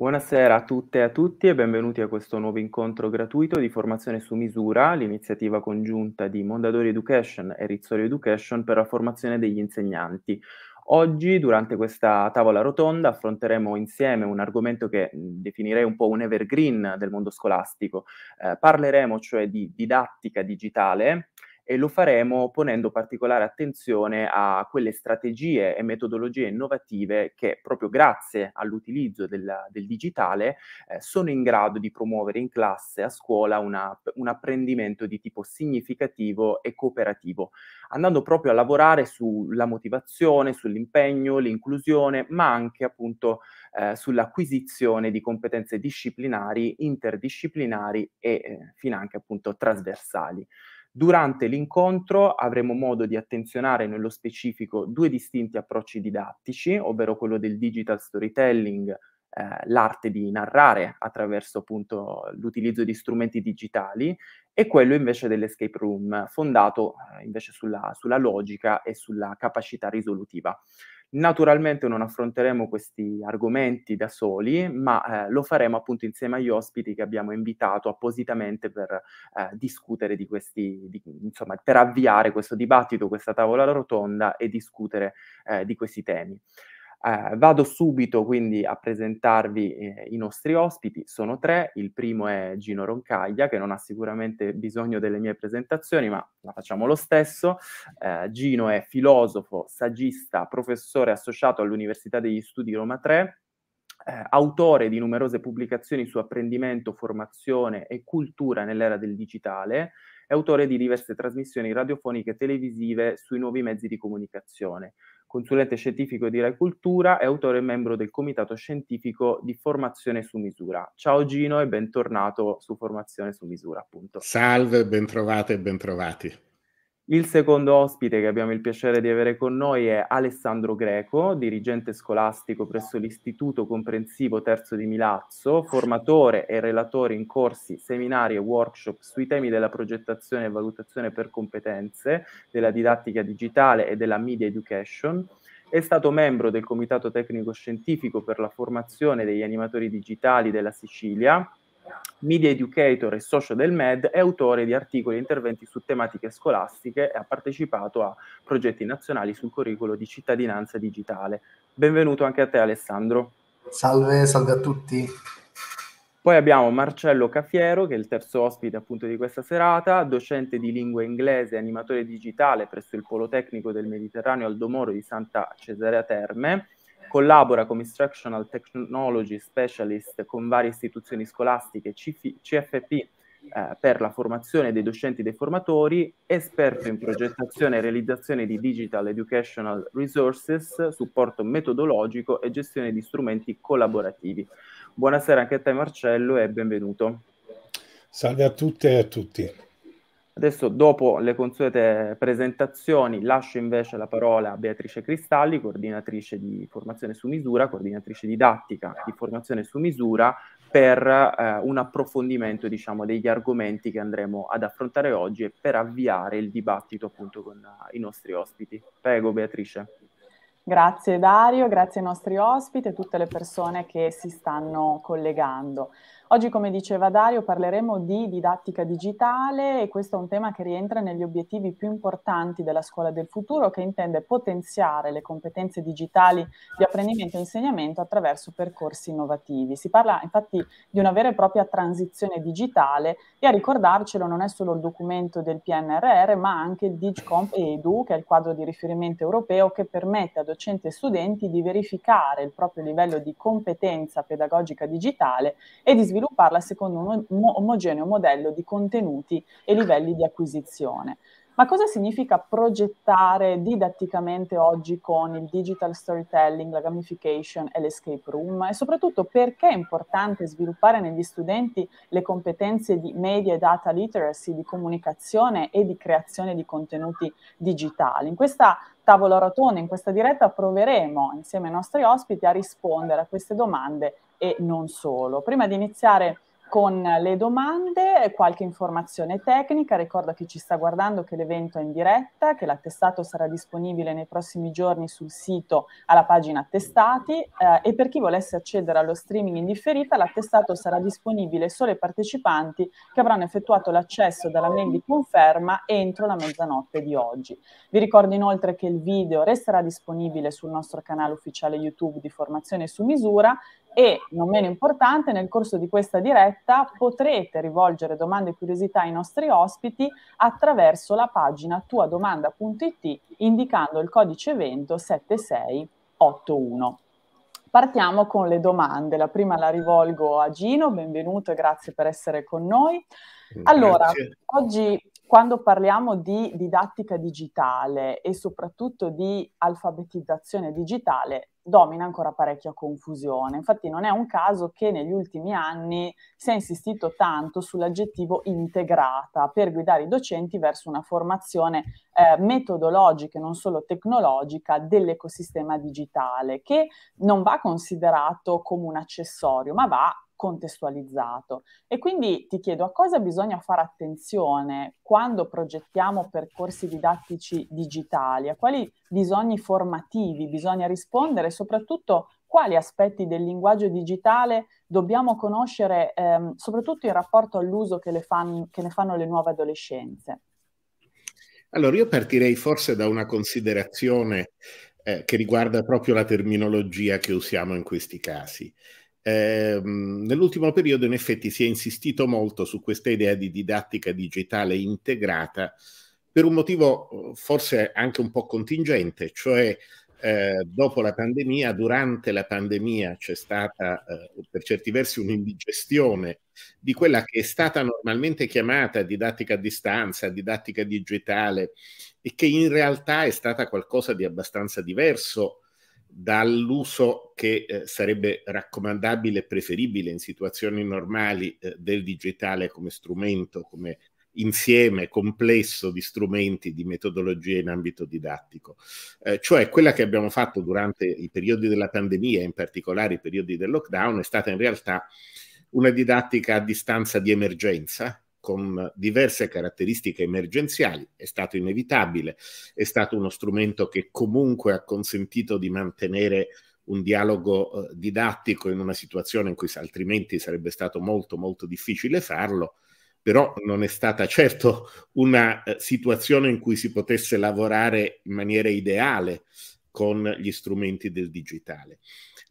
Buonasera a tutte e a tutti e benvenuti a questo nuovo incontro gratuito di formazione su misura, l'iniziativa congiunta di Mondadori Education e Rizzoli Education per la formazione degli insegnanti. Oggi, durante questa tavola rotonda, affronteremo insieme un argomento che definirei un po' un evergreen del mondo scolastico. Eh, parleremo cioè di didattica digitale e lo faremo ponendo particolare attenzione a quelle strategie e metodologie innovative che proprio grazie all'utilizzo del, del digitale eh, sono in grado di promuovere in classe, a scuola, una, un apprendimento di tipo significativo e cooperativo, andando proprio a lavorare sulla motivazione, sull'impegno, l'inclusione, ma anche appunto eh, sull'acquisizione di competenze disciplinari, interdisciplinari e eh, anche appunto trasversali. Durante l'incontro avremo modo di attenzionare nello specifico due distinti approcci didattici, ovvero quello del digital storytelling, eh, l'arte di narrare attraverso appunto l'utilizzo di strumenti digitali e quello invece dell'escape room, fondato eh, invece sulla, sulla logica e sulla capacità risolutiva. Naturalmente non affronteremo questi argomenti da soli, ma eh, lo faremo appunto insieme agli ospiti che abbiamo invitato appositamente per eh, discutere di questi, di, insomma, per avviare questo dibattito, questa tavola rotonda e discutere eh, di questi temi. Eh, vado subito quindi a presentarvi eh, i nostri ospiti, sono tre, il primo è Gino Roncaglia che non ha sicuramente bisogno delle mie presentazioni ma la facciamo lo stesso, eh, Gino è filosofo, saggista, professore associato all'Università degli Studi Roma 3, eh, autore di numerose pubblicazioni su apprendimento, formazione e cultura nell'era del digitale, è autore di diverse trasmissioni radiofoniche e televisive sui nuovi mezzi di comunicazione consulente scientifico di Rai Cultura e autore e membro del comitato scientifico di Formazione su Misura. Ciao Gino e bentornato su Formazione su Misura, appunto. Salve, bentrovate e bentrovati. Il secondo ospite che abbiamo il piacere di avere con noi è Alessandro Greco, dirigente scolastico presso l'Istituto Comprensivo Terzo di Milazzo, formatore e relatore in corsi, seminari e workshop sui temi della progettazione e valutazione per competenze, della didattica digitale e della media education. È stato membro del Comitato Tecnico Scientifico per la formazione degli animatori digitali della Sicilia media educator e socio del MED, è autore di articoli e interventi su tematiche scolastiche e ha partecipato a progetti nazionali sul curriculum di cittadinanza digitale. Benvenuto anche a te Alessandro. Salve, salve a tutti. Poi abbiamo Marcello Caffiero, che è il terzo ospite appunto di questa serata, docente di lingua inglese e animatore digitale presso il Politecnico del Mediterraneo Aldomoro di Santa Cesarea Terme Collabora come Instructional Technology Specialist con varie istituzioni scolastiche CF- CFP eh, per la formazione dei docenti e dei formatori, esperto in progettazione e realizzazione di Digital Educational Resources, supporto metodologico e gestione di strumenti collaborativi. Buonasera anche a te Marcello e benvenuto. Salve a tutte e a tutti. Adesso, dopo le consuete presentazioni, lascio invece la parola a Beatrice Cristalli, coordinatrice di formazione su misura, coordinatrice didattica di formazione su misura, per eh, un approfondimento diciamo, degli argomenti che andremo ad affrontare oggi e per avviare il dibattito appunto con uh, i nostri ospiti. Prego Beatrice. Grazie Dario, grazie ai nostri ospiti e a tutte le persone che si stanno collegando. Oggi, come diceva Dario, parleremo di didattica digitale e questo è un tema che rientra negli obiettivi più importanti della scuola del futuro che intende potenziare le competenze digitali di apprendimento e insegnamento attraverso percorsi innovativi. Si parla infatti di una vera e propria transizione digitale e a ricordarcelo non è solo il documento del PNRR ma anche il DigComp Edu che è il quadro di riferimento europeo che permette a docenti e studenti di verificare il proprio livello di competenza pedagogica digitale e di sviluppare svilupparla secondo un omogeneo modello di contenuti e livelli di acquisizione. Ma cosa significa progettare didatticamente oggi con il digital storytelling, la gamification e l'escape room? E soprattutto perché è importante sviluppare negli studenti le competenze di media e data literacy, di comunicazione e di creazione di contenuti digitali? In questa tavola rotonda, in questa diretta, proveremo insieme ai nostri ospiti a rispondere a queste domande e non solo. Prima di iniziare con le domande, qualche informazione tecnica. Ricordo a chi ci sta guardando che l'evento è in diretta, che l'attestato sarà disponibile nei prossimi giorni sul sito alla pagina attestati eh, e per chi volesse accedere allo streaming in differita, l'attestato sarà disponibile solo ai partecipanti che avranno effettuato l'accesso dalla mail di conferma entro la mezzanotte di oggi. Vi ricordo inoltre che il video resterà disponibile sul nostro canale ufficiale YouTube di formazione su misura e, non meno importante, nel corso di questa diretta potrete rivolgere domande e curiosità ai nostri ospiti attraverso la pagina tuadomanda.it indicando il codice evento 7681. Partiamo con le domande. La prima la rivolgo a Gino, benvenuto e grazie per essere con noi. Allora, grazie. oggi quando parliamo di didattica digitale e soprattutto di alfabetizzazione digitale, domina ancora parecchia confusione. Infatti non è un caso che negli ultimi anni si è insistito tanto sull'aggettivo integrata per guidare i docenti verso una formazione eh, metodologica e non solo tecnologica dell'ecosistema digitale, che non va considerato come un accessorio, ma va contestualizzato. E quindi ti chiedo a cosa bisogna fare attenzione quando progettiamo percorsi didattici digitali, a quali bisogni formativi bisogna rispondere e soprattutto quali aspetti del linguaggio digitale dobbiamo conoscere, ehm, soprattutto in rapporto all'uso che, fan, che ne fanno le nuove adolescenze. Allora, io partirei forse da una considerazione eh, che riguarda proprio la terminologia che usiamo in questi casi eh, nell'ultimo periodo in effetti si è insistito molto su questa idea di didattica digitale integrata per un motivo eh, forse anche un po' contingente, cioè eh, dopo la pandemia, durante la pandemia c'è stata eh, per certi versi un'indigestione di quella che è stata normalmente chiamata didattica a distanza, didattica digitale, e che in realtà è stata qualcosa di abbastanza diverso dall'uso che eh, sarebbe raccomandabile e preferibile in situazioni normali eh, del digitale come strumento, come insieme complesso di strumenti, di metodologie in ambito didattico, eh, cioè quella che abbiamo fatto durante i periodi della pandemia, in particolare i periodi del lockdown, è stata in realtà una didattica a distanza di emergenza, con diverse caratteristiche emergenziali, è stato inevitabile, è stato uno strumento che comunque ha consentito di mantenere un dialogo eh, didattico in una situazione in cui altrimenti sarebbe stato molto molto difficile farlo, però non è stata certo una eh, situazione in cui si potesse lavorare in maniera ideale con gli strumenti del digitale.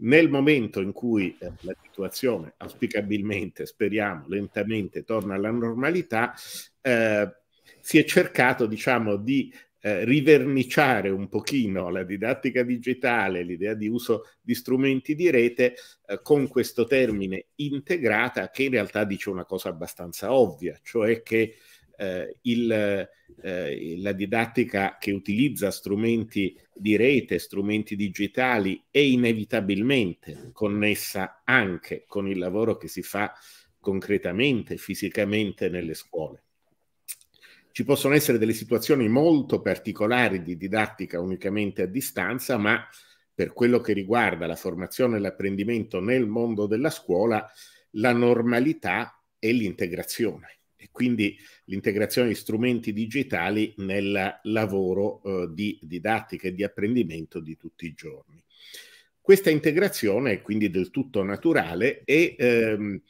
Nel momento in cui eh, la situazione auspicabilmente, speriamo, lentamente torna alla normalità, eh, si è cercato, diciamo, di eh, riverniciare un pochino la didattica digitale, l'idea di uso di strumenti di rete eh, con questo termine integrata che in realtà dice una cosa abbastanza ovvia, cioè che eh, il, eh, la didattica che utilizza strumenti di rete, strumenti digitali è inevitabilmente connessa anche con il lavoro che si fa concretamente, fisicamente nelle scuole. Ci possono essere delle situazioni molto particolari di didattica unicamente a distanza, ma per quello che riguarda la formazione e l'apprendimento nel mondo della scuola, la normalità è l'integrazione e quindi l'integrazione di strumenti digitali nel lavoro eh, di didattica e di apprendimento di tutti i giorni. Questa integrazione è quindi del tutto naturale e, ehm,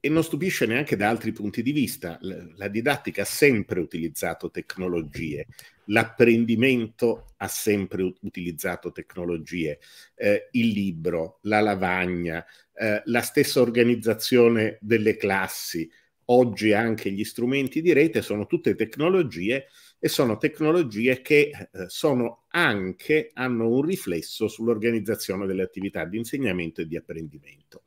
e non stupisce neanche da altri punti di vista. La, la didattica ha sempre utilizzato tecnologie, l'apprendimento ha sempre utilizzato tecnologie, eh, il libro, la lavagna, eh, la stessa organizzazione delle classi, oggi anche gli strumenti di rete sono tutte tecnologie e sono tecnologie che eh, sono anche, hanno un riflesso sull'organizzazione delle attività di insegnamento e di apprendimento.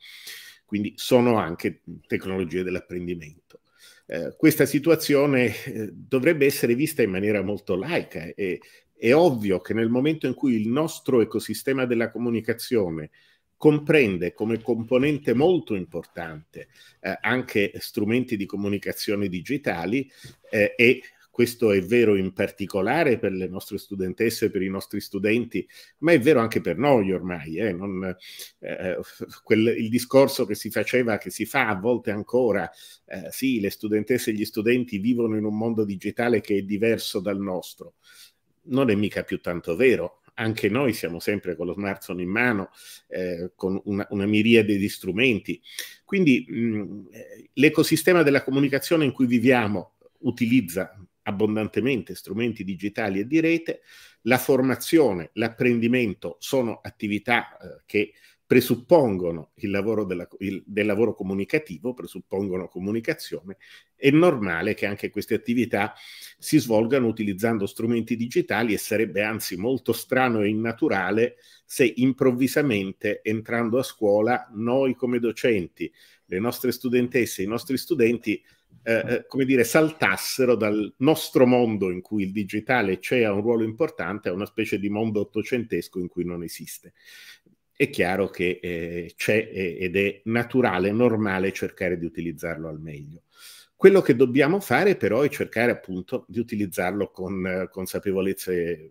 Quindi sono anche tecnologie dell'apprendimento. Eh, questa situazione eh, dovrebbe essere vista in maniera molto laica. E, è ovvio che nel momento in cui il nostro ecosistema della comunicazione comprende come componente molto importante eh, anche strumenti di comunicazione digitali eh, e questo è vero in particolare per le nostre studentesse, per i nostri studenti, ma è vero anche per noi ormai. Eh? Non, eh, quel, il discorso che si faceva, che si fa a volte ancora, eh, sì, le studentesse e gli studenti vivono in un mondo digitale che è diverso dal nostro, non è mica più tanto vero anche noi siamo sempre con lo smartphone in mano, eh, con una, una, miriade di strumenti. Quindi mh, l'ecosistema della comunicazione in cui viviamo utilizza abbondantemente strumenti digitali e di rete, la formazione, l'apprendimento sono attività eh, che presuppongono il lavoro, della, il, del lavoro comunicativo, presuppongono comunicazione, è normale che anche queste attività si svolgano utilizzando strumenti digitali e sarebbe anzi molto strano e innaturale se improvvisamente entrando a scuola noi come docenti, le nostre studentesse, i nostri studenti eh, eh come dire, saltassero dal nostro mondo in cui il digitale c'è, ha un ruolo importante, a una specie di mondo ottocentesco in cui non esiste è chiaro che eh, c'è ed è naturale, normale cercare di utilizzarlo al meglio. Quello che dobbiamo fare però è cercare appunto di utilizzarlo con consapevolezze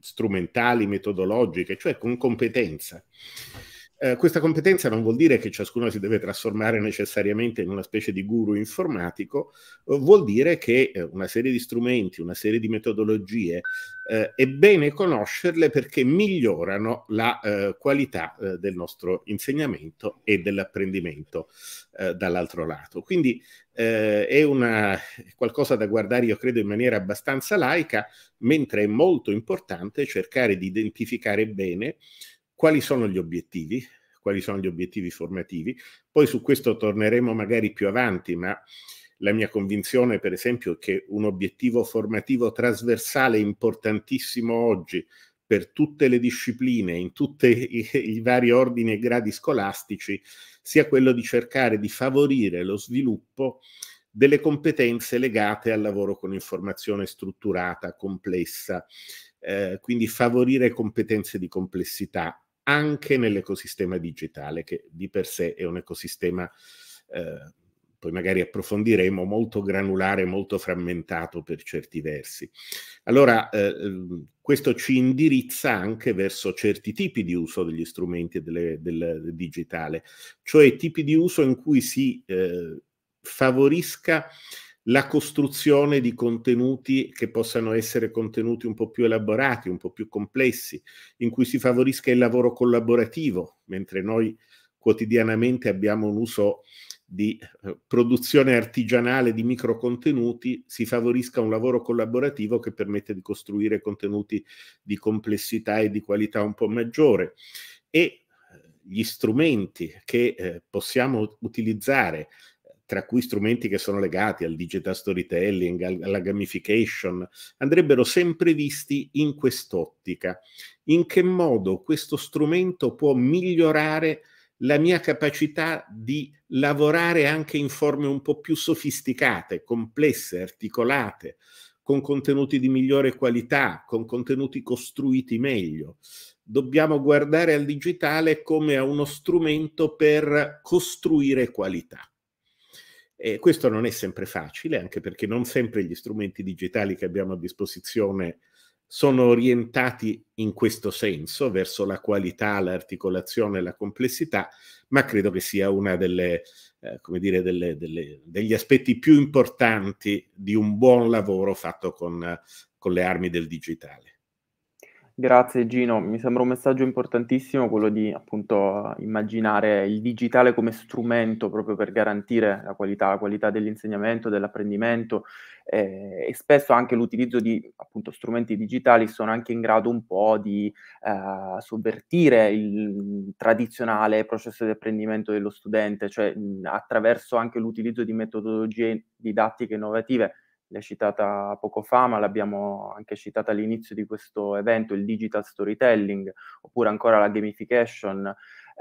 strumentali, metodologiche, cioè con competenza. Eh, questa competenza non vuol dire che ciascuno si deve trasformare necessariamente in una specie di guru informatico, eh, vuol dire che eh, una serie di strumenti, una serie di metodologie è bene conoscerle perché migliorano la qualità del nostro insegnamento e dell'apprendimento dall'altro lato. Quindi è una, qualcosa da guardare, io credo, in maniera abbastanza laica, mentre è molto importante cercare di identificare bene quali sono gli obiettivi, quali sono gli obiettivi formativi. Poi su questo torneremo magari più avanti, ma la mia convinzione, per esempio, è che un obiettivo formativo trasversale importantissimo oggi per tutte le discipline, in tutti i, vari ordini e gradi scolastici, sia quello di cercare di favorire lo sviluppo delle competenze legate al lavoro con informazione strutturata, complessa, eh, quindi favorire competenze di complessità, anche nell'ecosistema digitale, che di per sé è un ecosistema, eh, poi magari approfondiremo, molto granulare, molto frammentato per certi versi. Allora, eh, questo ci indirizza anche verso certi tipi di uso degli strumenti delle, del digitale, cioè tipi di uso in cui si eh, favorisca la costruzione di contenuti che possano essere contenuti un po' più elaborati, un po' più complessi, in cui si favorisca il lavoro collaborativo, mentre noi quotidianamente abbiamo un uso di eh, produzione artigianale di microcontenuti, si favorisca un lavoro collaborativo che permette di costruire contenuti di complessità e di qualità un po' maggiore. E eh, gli strumenti che eh, possiamo utilizzare tra cui strumenti che sono legati al digital storytelling, alla gamification, andrebbero sempre visti in quest'ottica. In che modo questo strumento può migliorare la mia capacità di lavorare anche in forme un po' più sofisticate, complesse, articolate, con contenuti di migliore qualità, con contenuti costruiti meglio. Dobbiamo guardare al digitale come a uno strumento per costruire qualità eh, questo non è sempre facile, anche perché non sempre gli strumenti digitali che abbiamo a disposizione sono orientati in questo senso, verso la qualità, l'articolazione, la complessità, ma credo che sia uno eh, degli aspetti più importanti di un buon lavoro fatto con, con le armi del digitale. Grazie Gino, mi sembra un messaggio importantissimo quello di appunto immaginare il digitale come strumento proprio per garantire la qualità, la qualità dell'insegnamento, dell'apprendimento eh, e spesso anche l'utilizzo di appunto strumenti digitali sono anche in grado un po' di eh, sovvertire il tradizionale processo di apprendimento dello studente, cioè mh, attraverso anche l'utilizzo di metodologie didattiche innovative l'hai citata poco fa, ma l'abbiamo anche citata all'inizio di questo evento, il digital storytelling, oppure ancora la gamification.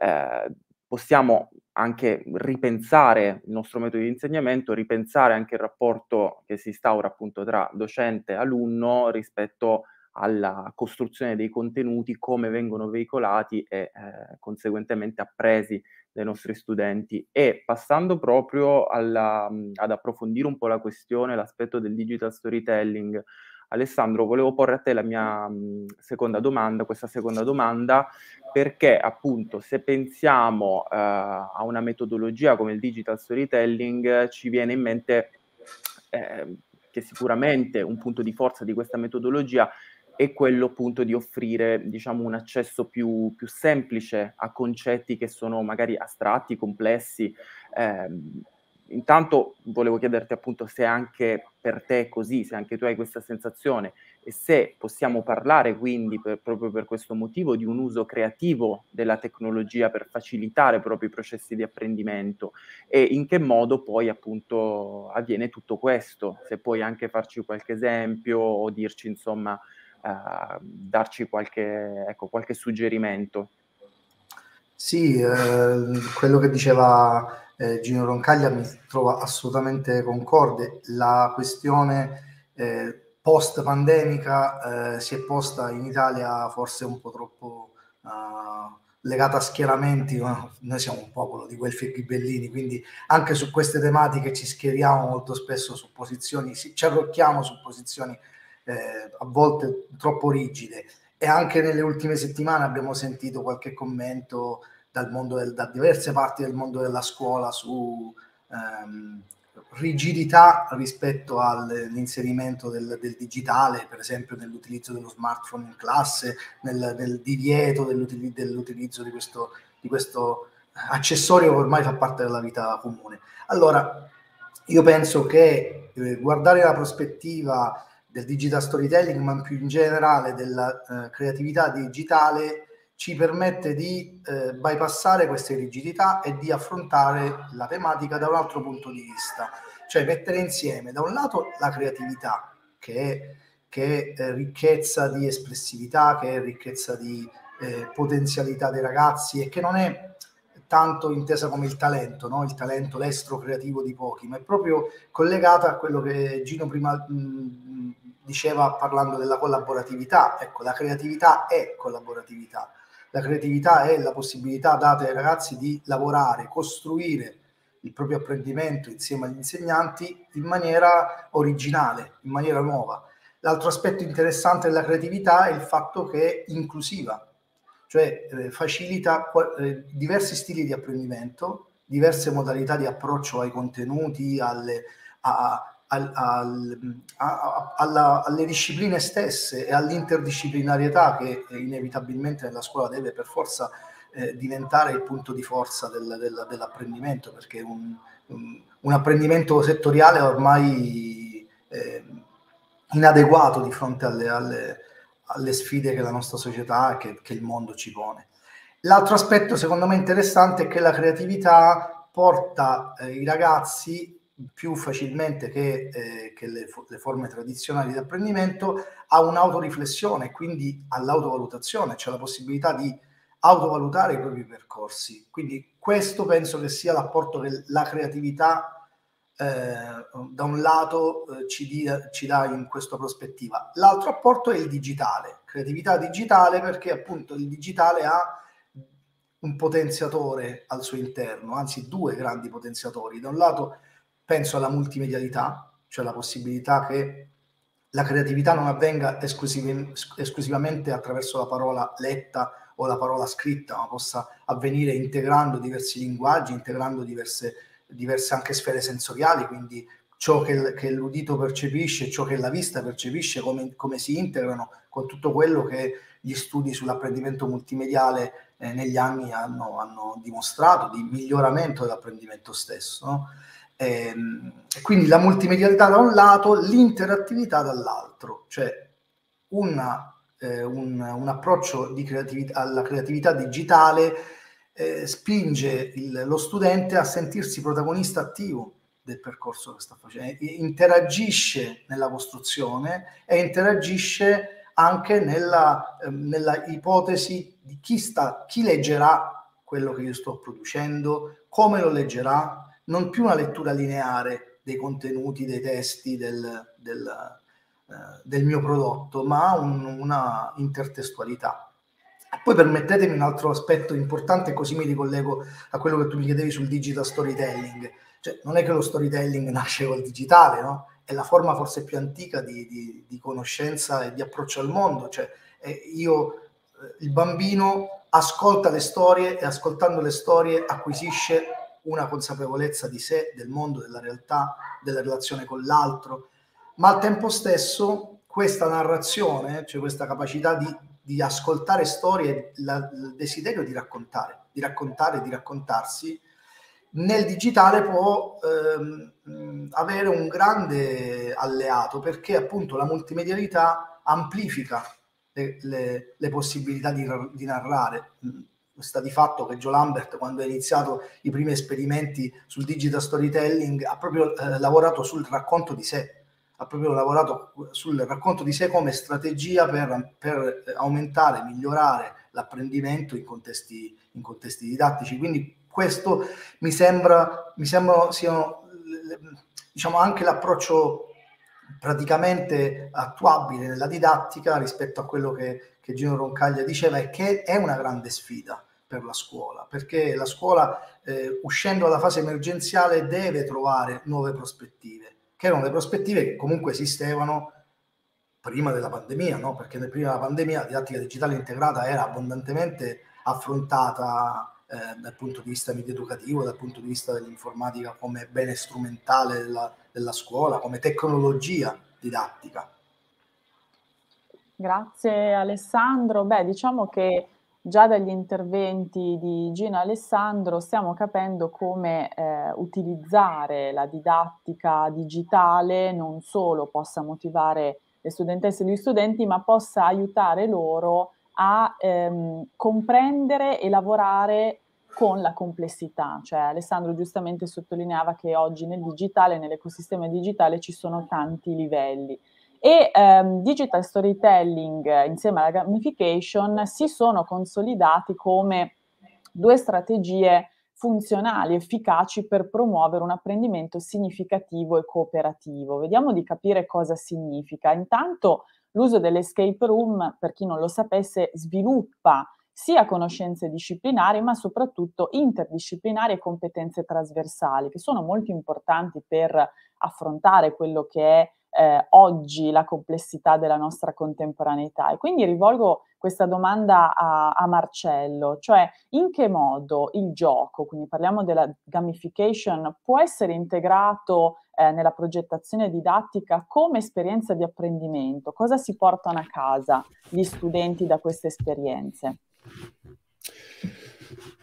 Eh, possiamo anche ripensare il nostro metodo di insegnamento, ripensare anche il rapporto che si instaura appunto tra docente e alunno rispetto alla costruzione dei contenuti, come vengono veicolati e eh, conseguentemente appresi dai nostri studenti. E passando proprio alla, ad approfondire un po' la questione, l'aspetto del digital storytelling, Alessandro, volevo porre a te la mia seconda domanda, questa seconda domanda, perché appunto se pensiamo eh, a una metodologia come il digital storytelling ci viene in mente eh, che sicuramente un punto di forza di questa metodologia è quello appunto di offrire diciamo, un accesso più, più, semplice a concetti che sono magari astratti, complessi. Eh, intanto volevo chiederti appunto se anche per te è così, se anche tu hai questa sensazione e se possiamo parlare quindi per, proprio per questo motivo di un uso creativo della tecnologia per facilitare proprio i processi di apprendimento e in che modo poi appunto avviene tutto questo, se puoi anche farci qualche esempio o dirci insomma eh, darci qualche, ecco, qualche, suggerimento. Sì, eh, quello che diceva eh, Gino Roncaglia mi trova assolutamente concorde. La questione eh, post pandemica eh, si è posta in Italia forse un po' troppo eh, legata a schieramenti, noi siamo un popolo di guelfi e ghibellini, quindi anche su queste tematiche ci schieriamo molto spesso su posizioni, ci arrocchiamo su posizioni eh, a volte troppo rigide e anche nelle ultime settimane abbiamo sentito qualche commento dal mondo del, da diverse parti del mondo della scuola su ehm, rigidità rispetto all'inserimento del, del, digitale, per esempio nell'utilizzo dello smartphone in classe, nel, nel divieto dell'util, dell'utilizzo di questo, di questo accessorio che ormai fa parte della vita comune. Allora, io penso che eh, guardare la prospettiva del digital storytelling, ma più in generale della eh, creatività digitale, ci permette di eh, bypassare queste rigidità e di affrontare la tematica da un altro punto di vista, cioè mettere insieme da un lato la creatività, che è, che è eh, ricchezza di espressività, che è ricchezza di eh, potenzialità dei ragazzi e che non è tanto intesa come il talento, no? il talento, l'estro creativo di pochi, ma è proprio collegata a quello che Gino prima mh, diceva parlando della collaboratività, ecco, la creatività è collaboratività. La creatività è la possibilità data ai ragazzi di lavorare, costruire il proprio apprendimento insieme agli insegnanti in maniera originale, in maniera nuova. L'altro aspetto interessante della creatività è il fatto che è inclusiva, cioè eh, facilita eh, diversi stili di apprendimento, diverse modalità di approccio ai contenuti, alle, a, al, al, a, alla, alle discipline stesse e all'interdisciplinarietà che inevitabilmente nella scuola deve per forza eh, diventare il punto di forza del, del, dell'apprendimento, perché un, un, apprendimento settoriale ormai eh, inadeguato di fronte alle, alle, alle, sfide che la nostra società e che, che il mondo ci pone. L'altro aspetto secondo me interessante è che la creatività porta eh, i ragazzi più facilmente che, eh, che le, le, forme tradizionali di apprendimento a un'autoriflessione, quindi all'autovalutazione, cioè la possibilità di autovalutare i propri percorsi. Quindi questo penso che sia l'apporto che la creatività eh, da un lato eh, ci, dia, ci dà in questa prospettiva. L'altro apporto è il digitale, creatività digitale perché appunto il digitale ha un potenziatore al suo interno, anzi due grandi potenziatori. Da un lato penso alla multimedialità, cioè la possibilità che la creatività non avvenga esclusiv- esclusivamente attraverso la parola letta o la parola scritta, ma possa avvenire integrando diversi linguaggi, integrando diverse, diverse anche sfere sensoriali, quindi ciò che, che, l'udito percepisce, ciò che la vista percepisce, come, come, si integrano con tutto quello che gli studi sull'apprendimento multimediale eh, negli anni hanno, hanno, dimostrato di miglioramento dell'apprendimento stesso. No? Eh, quindi la multimedialità da un lato, l'interattività dall'altro, cioè una, eh, un, un, approccio creativ- alla creatività digitale eh, spinge il, lo studente a sentirsi protagonista attivo del percorso che sta facendo, interagisce nella costruzione e interagisce anche nella, eh, nella ipotesi di chi, sta, chi leggerà quello che io sto producendo, come lo leggerà, non più una lettura lineare dei contenuti, dei testi, del, del, eh, del mio prodotto, ma un, una intertestualità. Poi permettetemi un altro aspetto importante, così mi ricollego a quello che tu mi chiedevi sul digital storytelling. Cioè, non è che lo storytelling nasce col digitale, no? È la forma forse più antica di, di, di conoscenza e di approccio al mondo. Cioè, eh, io, eh, il bambino ascolta le storie e ascoltando le storie acquisisce una consapevolezza di sé, del mondo, della realtà, della relazione con l'altro, ma al tempo stesso questa narrazione, cioè questa capacità di, di ascoltare storie, la, il desiderio di raccontare, di raccontare, di raccontarsi, nel digitale può ehm, avere un grande alleato perché appunto la multimedialità amplifica le, le, le possibilità di, di narrare sta di fatto che Joe Lambert, quando ha iniziato i primi esperimenti sul digital storytelling, ha proprio eh, lavorato sul racconto di sé, ha proprio lavorato sul racconto di sé come strategia per, per eh, aumentare, migliorare l'apprendimento in contesti, in contesti, didattici. Quindi questo mi sembra, mi sembra siano, diciamo, anche l'approccio praticamente attuabile nella didattica rispetto a quello che, che Gino Roncaglia diceva e che è una grande sfida per la scuola, perché la scuola, eh, uscendo dalla fase emergenziale, deve trovare nuove prospettive, che erano le prospettive che comunque esistevano prima della pandemia, no? perché prima della pandemia la didattica digitale integrata era abbondantemente affrontata eh, dal punto di vista educativo, dal punto di vista dell'informatica come bene strumentale della, della scuola, come tecnologia didattica. Grazie Alessandro. Beh, diciamo che Già dagli interventi di Gino e Alessandro stiamo capendo come eh, utilizzare la didattica digitale non solo possa motivare le studentesse e gli studenti, ma possa aiutare loro a ehm, comprendere e lavorare con la complessità. Cioè, Alessandro giustamente sottolineava che oggi nel digitale, nell'ecosistema digitale, ci sono tanti livelli e ehm, digital storytelling insieme alla gamification si sono consolidati come due strategie funzionali, efficaci per promuovere un apprendimento significativo e cooperativo. Vediamo di capire cosa significa. Intanto l'uso dell'escape room, per chi non lo sapesse, sviluppa sia conoscenze disciplinari, ma soprattutto interdisciplinari e competenze trasversali, che sono molto importanti per affrontare quello che è eh, oggi la complessità della nostra contemporaneità. E quindi rivolgo questa domanda a, a Marcello, cioè in che modo il gioco, quindi parliamo della gamification, può essere integrato eh, nella progettazione didattica come esperienza di apprendimento? Cosa si portano a casa gli studenti da queste esperienze?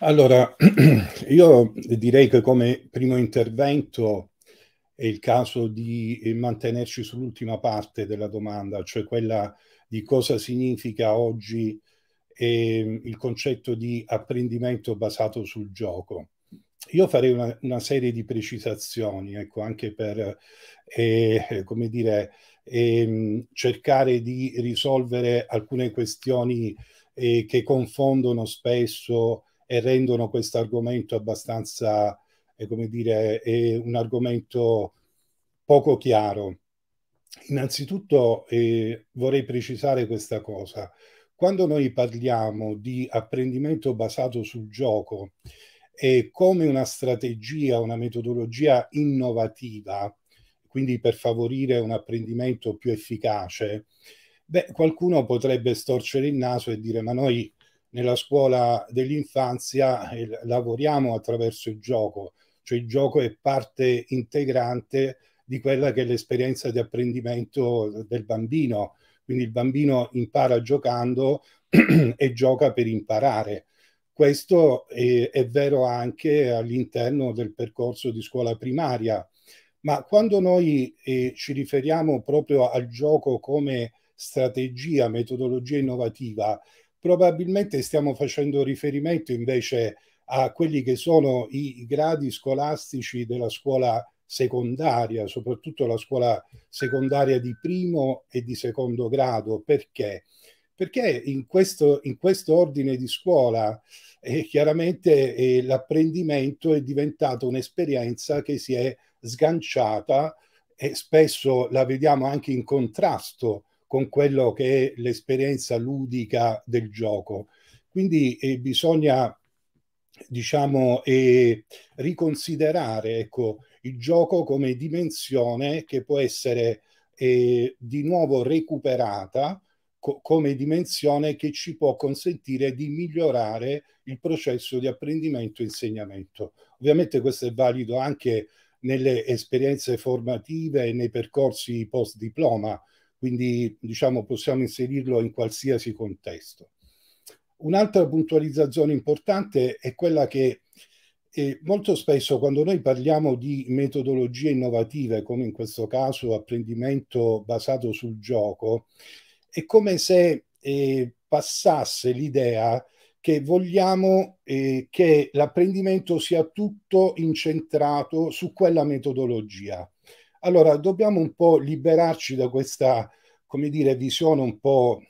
Allora, io direi che come primo intervento è il caso di eh, mantenerci sull'ultima parte della domanda, cioè quella di cosa significa oggi eh, il concetto di apprendimento basato sul gioco. Io farei una, una serie di precisazioni, ecco, anche per, eh, come dire, eh, cercare di risolvere alcune questioni eh, che confondono spesso e rendono questo argomento abbastanza è, come dire, è un argomento poco chiaro. Innanzitutto eh, vorrei precisare questa cosa. Quando noi parliamo di apprendimento basato sul gioco e come una strategia, una metodologia innovativa, quindi per favorire un apprendimento più efficace, beh, qualcuno potrebbe storcere il naso e dire ma noi nella scuola dell'infanzia eh, lavoriamo attraverso il gioco, cioè il gioco è parte integrante di quella che è l'esperienza di apprendimento del bambino. Quindi il bambino impara giocando e gioca per imparare. Questo è, è vero anche all'interno del percorso di scuola primaria, ma quando noi eh, ci riferiamo proprio al gioco come strategia, metodologia innovativa, probabilmente stiamo facendo riferimento invece a a quelli che sono i gradi scolastici della scuola secondaria, soprattutto la scuola secondaria di primo e di secondo grado. Perché? Perché in questo, in questo ordine di scuola eh, chiaramente eh, l'apprendimento è diventato un'esperienza che si è sganciata e spesso la vediamo anche in contrasto con quello che è l'esperienza ludica del gioco. Quindi eh, bisogna diciamo, e riconsiderare ecco, il gioco come dimensione che può essere eh, di nuovo recuperata co- come dimensione che ci può consentire di migliorare il processo di apprendimento e insegnamento. Ovviamente questo è valido anche nelle esperienze formative e nei percorsi post diploma, quindi diciamo possiamo inserirlo in qualsiasi contesto. Un'altra puntualizzazione importante è quella che eh, molto spesso quando noi parliamo di metodologie innovative, come in questo caso apprendimento basato sul gioco, è come se eh, passasse l'idea che vogliamo eh, che l'apprendimento sia tutto incentrato su quella metodologia. Allora dobbiamo un po' liberarci da questa, come dire, visione un po'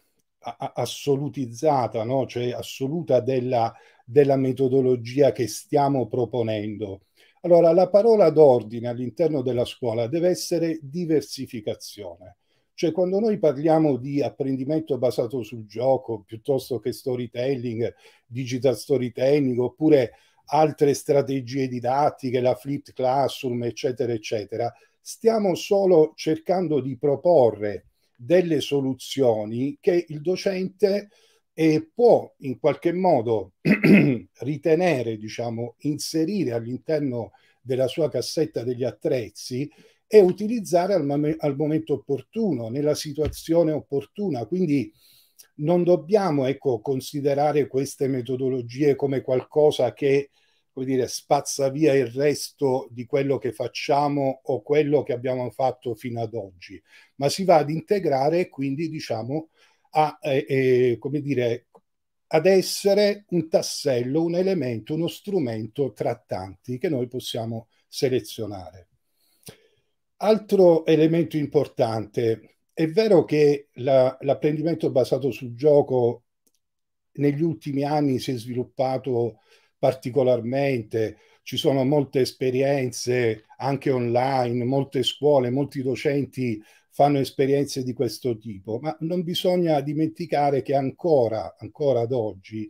assolutizzata, no? cioè assoluta della, della metodologia che stiamo proponendo. Allora, la parola d'ordine all'interno della scuola deve essere diversificazione. Cioè, quando noi parliamo di apprendimento basato sul gioco, piuttosto che storytelling, digital storytelling, oppure altre strategie didattiche, la flipped classroom, eccetera, eccetera, stiamo solo cercando di proporre delle soluzioni che il docente eh, può in qualche modo ritenere, diciamo, inserire all'interno della sua cassetta degli attrezzi e utilizzare al, al momento opportuno, nella situazione opportuna. Quindi non dobbiamo ecco, considerare queste metodologie come qualcosa che come dire, spazza via il resto di quello che facciamo o quello che abbiamo fatto fino ad oggi, ma si va ad integrare e quindi diciamo a, eh, eh, come dire, ad essere un tassello, un elemento, uno strumento tra tanti che noi possiamo selezionare. Altro elemento importante, è vero che l'apprendimento basato sul gioco negli ultimi anni si è sviluppato particolarmente, ci sono molte esperienze anche online, molte scuole, molti docenti fanno esperienze di questo tipo, ma non bisogna dimenticare che ancora, ancora ad oggi,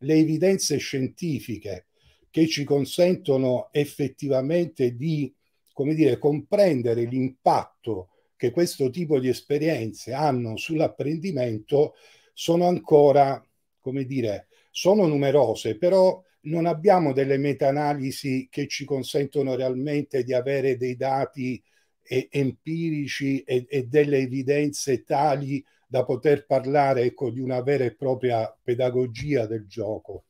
le evidenze scientifiche che ci consentono effettivamente di come dire, comprendere l'impatto che questo tipo di esperienze hanno sull'apprendimento sono ancora, come dire, sono numerose, però non abbiamo delle meta-analisi che ci consentono realmente di avere dei dati e, empirici e, e, delle evidenze tali da poter parlare ecco, di una vera e propria pedagogia del gioco.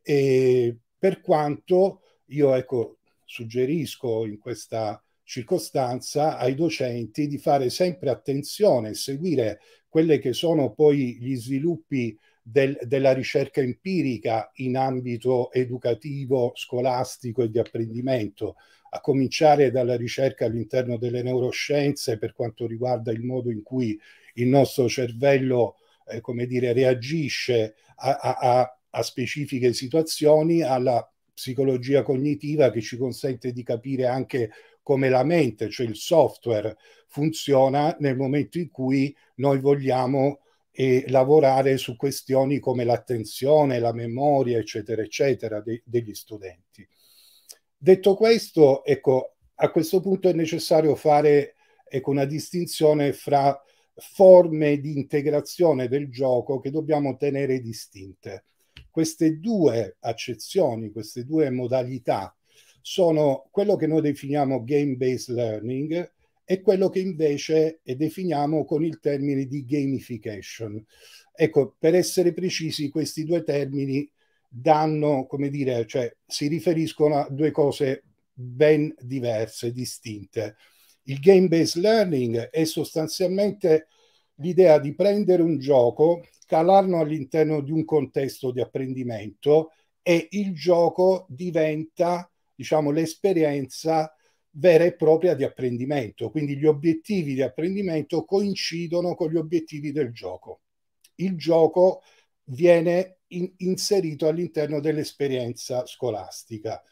E per quanto io ecco, suggerisco in questa circostanza ai docenti di fare sempre attenzione e seguire quelle che sono poi gli sviluppi del, della ricerca empirica in ambito educativo, scolastico e di apprendimento, a cominciare dalla ricerca all'interno delle neuroscienze per quanto riguarda il modo in cui il nostro cervello, eh, come dire, reagisce a, a, a specifiche situazioni, alla psicologia cognitiva che ci consente di capire anche come la mente, cioè il software, funziona nel momento in cui noi vogliamo e lavorare su questioni come l'attenzione, la memoria, eccetera, eccetera, de degli studenti. Detto questo, ecco, a questo punto è necessario fare ecco, una distinzione fra forme di integrazione del gioco che dobbiamo tenere distinte. Queste due accezioni, queste due modalità sono quello che noi definiamo game-based learning, e quello che invece definiamo con il termine di gamification. Ecco, per essere precisi, questi due termini danno, come dire, cioè si riferiscono a due cose ben diverse, distinte. Il game-based learning è sostanzialmente l'idea di prendere un gioco, calarlo all'interno di un contesto di apprendimento e il gioco diventa, diciamo, l'esperienza vera e propria di apprendimento, quindi gli obiettivi di apprendimento coincidono con gli obiettivi del gioco. Il gioco viene in, inserito all'interno dell'esperienza scolastica.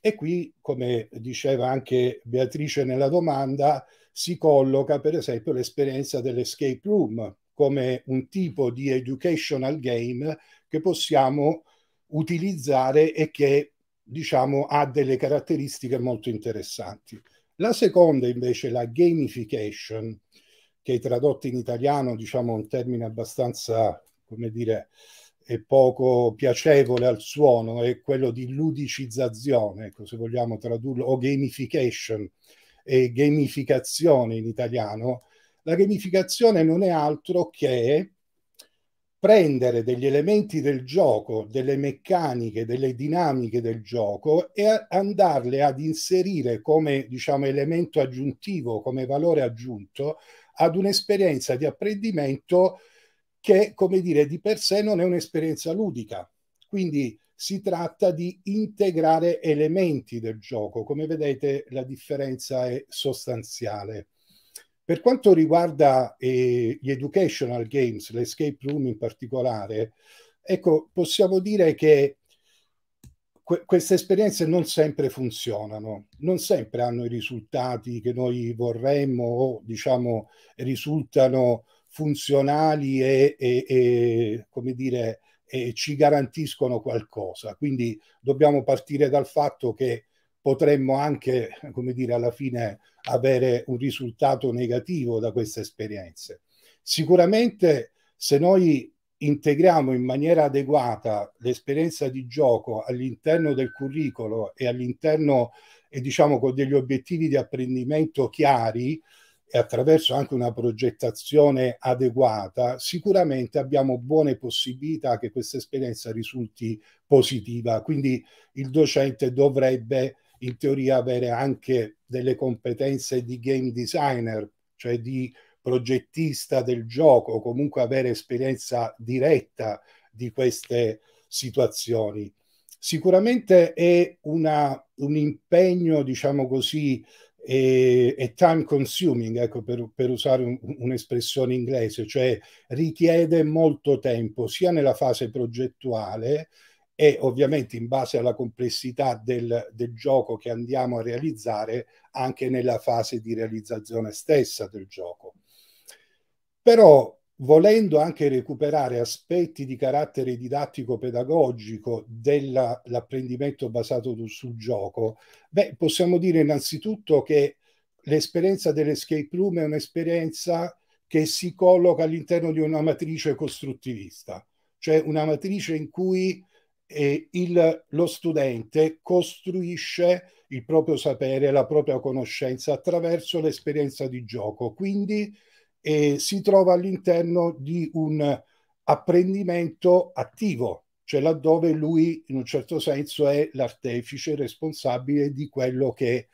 E qui, come diceva anche Beatrice nella domanda, si colloca per esempio l'esperienza dell'escape room come un tipo di educational game che possiamo utilizzare e che diciamo, ha delle caratteristiche molto interessanti. La seconda invece, la gamification, che tradotto in italiano, diciamo, un termine abbastanza, come dire, e poco piacevole al suono è quello di ludicizzazione, ecco, se vogliamo tradurlo, o gamification e gamificazione in italiano. La gamificazione non è altro che prendere degli elementi del gioco, delle meccaniche, delle dinamiche del gioco e andarle ad inserire come diciamo, elemento aggiuntivo, come valore aggiunto ad un'esperienza di apprendimento che, come dire, di per sé non è un'esperienza ludica. Quindi si tratta di integrare elementi del gioco. Come vedete la differenza è sostanziale. Per quanto riguarda eh, gli educational games, l'escape room in particolare, ecco, possiamo dire che que queste esperienze non sempre funzionano, non sempre hanno i risultati che noi vorremmo o diciamo risultano funzionali e, e, e come dire, e ci garantiscono qualcosa. Quindi dobbiamo partire dal fatto che potremmo anche, come dire, alla fine avere un risultato negativo da queste esperienze. Sicuramente se noi integriamo in maniera adeguata l'esperienza di gioco all'interno del curriculum e all'interno, e diciamo, con degli obiettivi di apprendimento chiari e attraverso anche una progettazione adeguata, sicuramente abbiamo buone possibilità che questa esperienza risulti positiva. Quindi il docente dovrebbe in teoria avere anche delle competenze di game designer, cioè di progettista del gioco, comunque avere esperienza diretta di queste situazioni. Sicuramente è una, un impegno, diciamo così, e, e time consuming, ecco, per, per usare un, un'espressione inglese, cioè richiede molto tempo sia nella fase progettuale e ovviamente in base alla complessità del, del gioco che andiamo a realizzare anche nella fase di realizzazione stessa del gioco. Però volendo anche recuperare aspetti di carattere didattico-pedagogico dell'apprendimento basato sul gioco, beh, possiamo dire innanzitutto che l'esperienza dell'escape room è un'esperienza che si colloca all'interno di una matrice costruttivista, cioè una matrice in cui eh, il, lo studente costruisce il proprio sapere, la propria conoscenza attraverso l'esperienza di gioco. Quindi eh, si trova all'interno di un apprendimento attivo, cioè laddove lui in un certo senso è l'artefice responsabile di quello che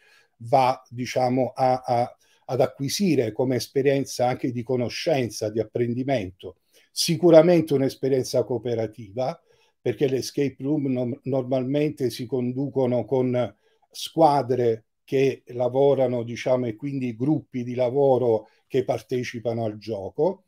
va diciamo a, a, ad acquisire come esperienza anche di conoscenza, di apprendimento. Sicuramente un'esperienza cooperativa, perché le escape room no- normalmente si conducono con squadre che lavorano, diciamo, e quindi gruppi di lavoro che partecipano al gioco.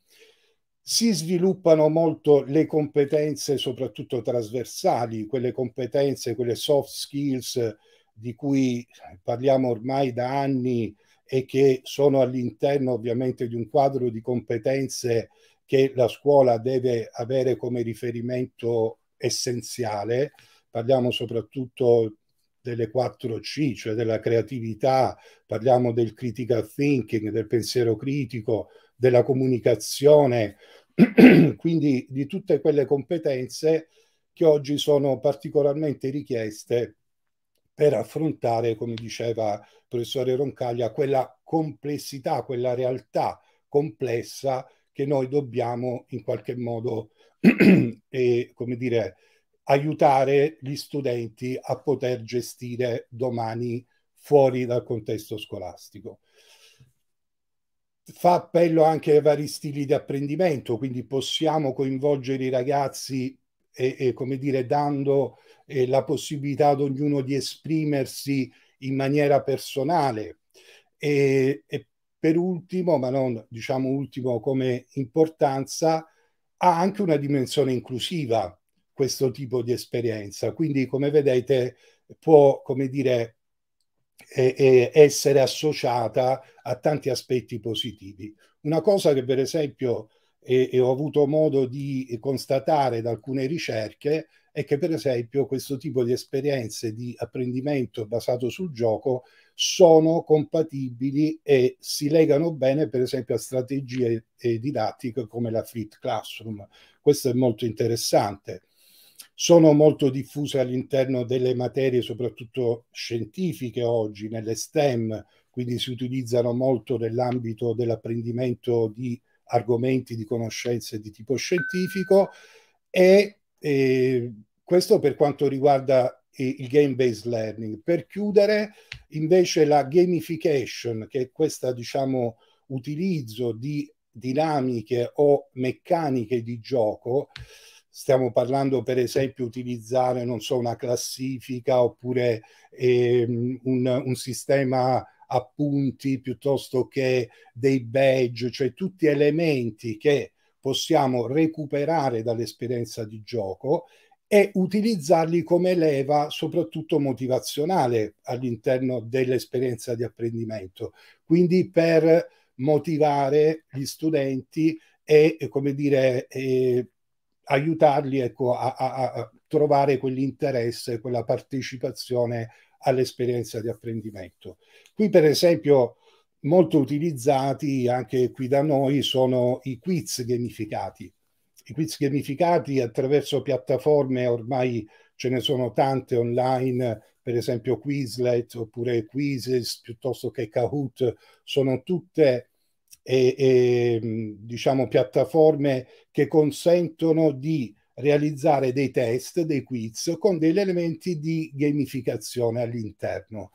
Si sviluppano molto le competenze, soprattutto trasversali, quelle competenze, quelle soft skills di cui parliamo ormai da anni e che sono all'interno ovviamente di un quadro di competenze che la scuola deve avere come riferimento essenziale, parliamo soprattutto delle 4C, cioè della creatività, parliamo del critical thinking, del pensiero critico, della comunicazione, quindi di tutte quelle competenze che oggi sono particolarmente richieste per affrontare, come diceva il professore Roncaglia, quella complessità, quella realtà complessa che noi dobbiamo in qualche modo e, come dire, aiutare gli studenti a poter gestire domani fuori dal contesto scolastico. Fa appello anche ai vari stili di apprendimento, quindi possiamo coinvolgere i ragazzi e, e come dire, dando eh, la possibilità ad ognuno di esprimersi in maniera personale. E, e per ultimo, ma non diciamo ultimo come importanza, ha anche una dimensione inclusiva questo tipo di esperienza. Quindi, come vedete, può, come dire, e, e essere associata a tanti aspetti positivi. Una cosa che per esempio e, e ho avuto modo di constatare da alcune ricerche è che per esempio questo tipo di esperienze di apprendimento basato sul gioco sono compatibili e si legano bene per esempio a strategie didattiche come la Fleet Classroom. Questo è molto interessante. Sono molto diffuse all'interno delle materie soprattutto scientifiche oggi, nelle STEM, quindi si utilizzano molto nell'ambito dell'apprendimento di argomenti di conoscenze di tipo scientifico e eh, questo per quanto riguarda il game-based learning. Per chiudere invece la gamification, che è questo diciamo, utilizzo di dinamiche o meccaniche di gioco, stiamo parlando per esempio utilizzare non so, una classifica oppure ehm, un, un sistema a punti piuttosto che dei badge, cioè tutti elementi che possiamo recuperare dall'esperienza di gioco e utilizzarli come leva soprattutto motivazionale all'interno dell'esperienza di apprendimento, quindi per motivare gli studenti e, come dire, eh, aiutarli ecco, a, a, a trovare quell'interesse, quella partecipazione all'esperienza di apprendimento. Qui per esempio molto utilizzati anche qui da noi sono i quiz gamificati i quiz gamificati attraverso piattaforme ormai ce ne sono tante online, per esempio Quizlet oppure Quizzes piuttosto che Kahoot, sono tutte e, eh, e, eh, diciamo piattaforme che consentono di realizzare dei test, dei quiz con degli elementi di gamificazione all'interno.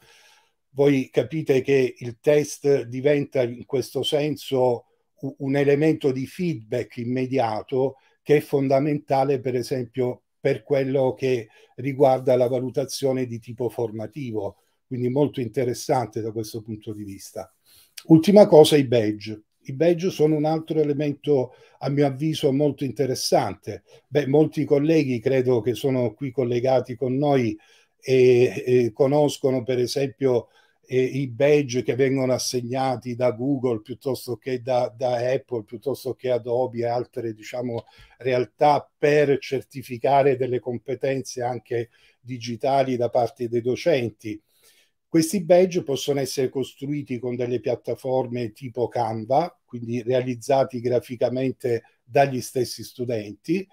Voi capite che il test diventa in questo senso un elemento di feedback immediato che è fondamentale per esempio per quello che riguarda la valutazione di tipo formativo, quindi molto interessante da questo punto di vista. Ultima cosa, i badge. I badge sono un altro elemento, a mio avviso, molto interessante. Beh, molti colleghi credo che sono qui collegati con noi e, e conoscono, per esempio, e i badge che vengono assegnati da Google piuttosto che da, da Apple, piuttosto che Adobe e altre diciamo, realtà per certificare delle competenze anche digitali da parte dei docenti. Questi badge possono essere costruiti con delle piattaforme tipo Canva, quindi realizzati graficamente dagli stessi studenti,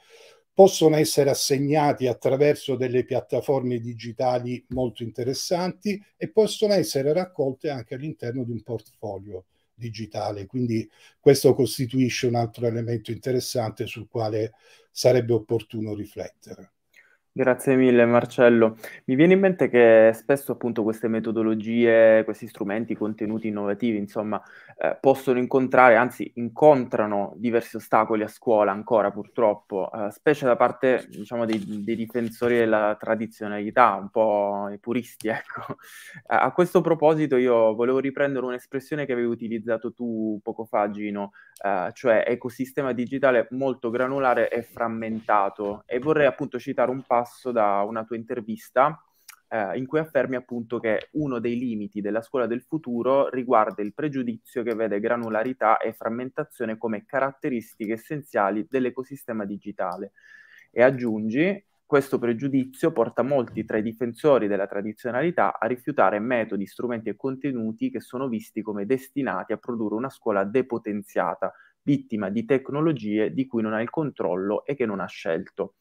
possono essere assegnati attraverso delle piattaforme digitali molto interessanti e possono essere raccolte anche all'interno di un portfolio digitale. Quindi questo costituisce un altro elemento interessante sul quale sarebbe opportuno riflettere. Grazie mille Marcello. Mi viene in mente che spesso appunto queste metodologie, questi strumenti, contenuti innovativi, insomma, eh, possono incontrare, anzi incontrano diversi ostacoli a scuola ancora purtroppo, eh, specie da parte diciamo dei, dei, difensori della tradizionalità, un po' i puristi, ecco. a questo proposito io volevo riprendere un'espressione che avevi utilizzato tu poco fa, Gino, eh, cioè ecosistema digitale molto granulare e frammentato e vorrei appunto citare un passo passo da una tua intervista eh, in cui affermi appunto che uno dei limiti della scuola del futuro riguarda il pregiudizio che vede granularità e frammentazione come caratteristiche essenziali dell'ecosistema digitale. E aggiungi, questo pregiudizio porta molti tra i difensori della tradizionalità a rifiutare metodi, strumenti e contenuti che sono visti come destinati a produrre una scuola depotenziata, vittima di tecnologie di cui non ha il controllo e che non ha scelto.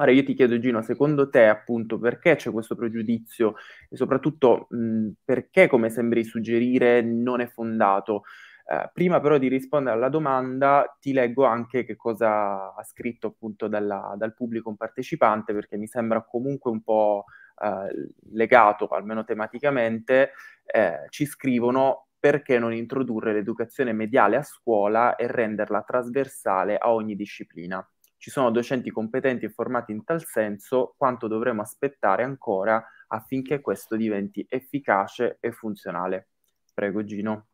Ora io ti chiedo Gino, secondo te appunto perché c'è questo pregiudizio e soprattutto mh, perché come sembri suggerire non è fondato? Eh, prima però di rispondere alla domanda ti leggo anche che cosa ha scritto appunto dalla, dal pubblico un partecipante perché mi sembra comunque un po' eh, legato, almeno tematicamente, eh, ci scrivono perché non introdurre l'educazione mediale a scuola e renderla trasversale a ogni disciplina ci sono docenti competenti e formati in tal senso, quanto dovremo aspettare ancora affinché questo diventi efficace e funzionale? Prego Gino.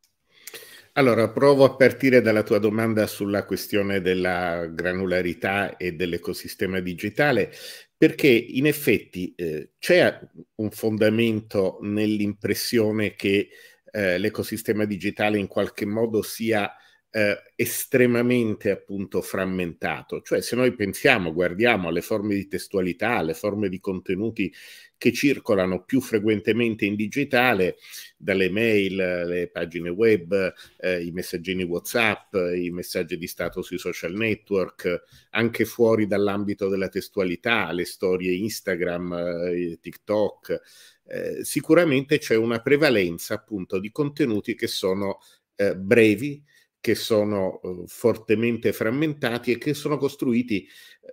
Allora, provo a partire dalla tua domanda sulla questione della granularità e dell'ecosistema digitale, perché in effetti eh, c'è un fondamento nell'impressione che eh, l'ecosistema digitale in qualche modo sia eh, estremamente appunto frammentato. Cioè se noi pensiamo, guardiamo alle forme di testualità, alle forme di contenuti che circolano più frequentemente in digitale, dalle mail, le pagine web, eh, i messaggini WhatsApp, i messaggi di stato sui social network, anche fuori dall'ambito della testualità, le storie Instagram, eh, TikTok. Eh, sicuramente c'è una prevalenza appunto di contenuti che sono eh, brevi, che sono uhm, fortemente frammentati e che sono costruiti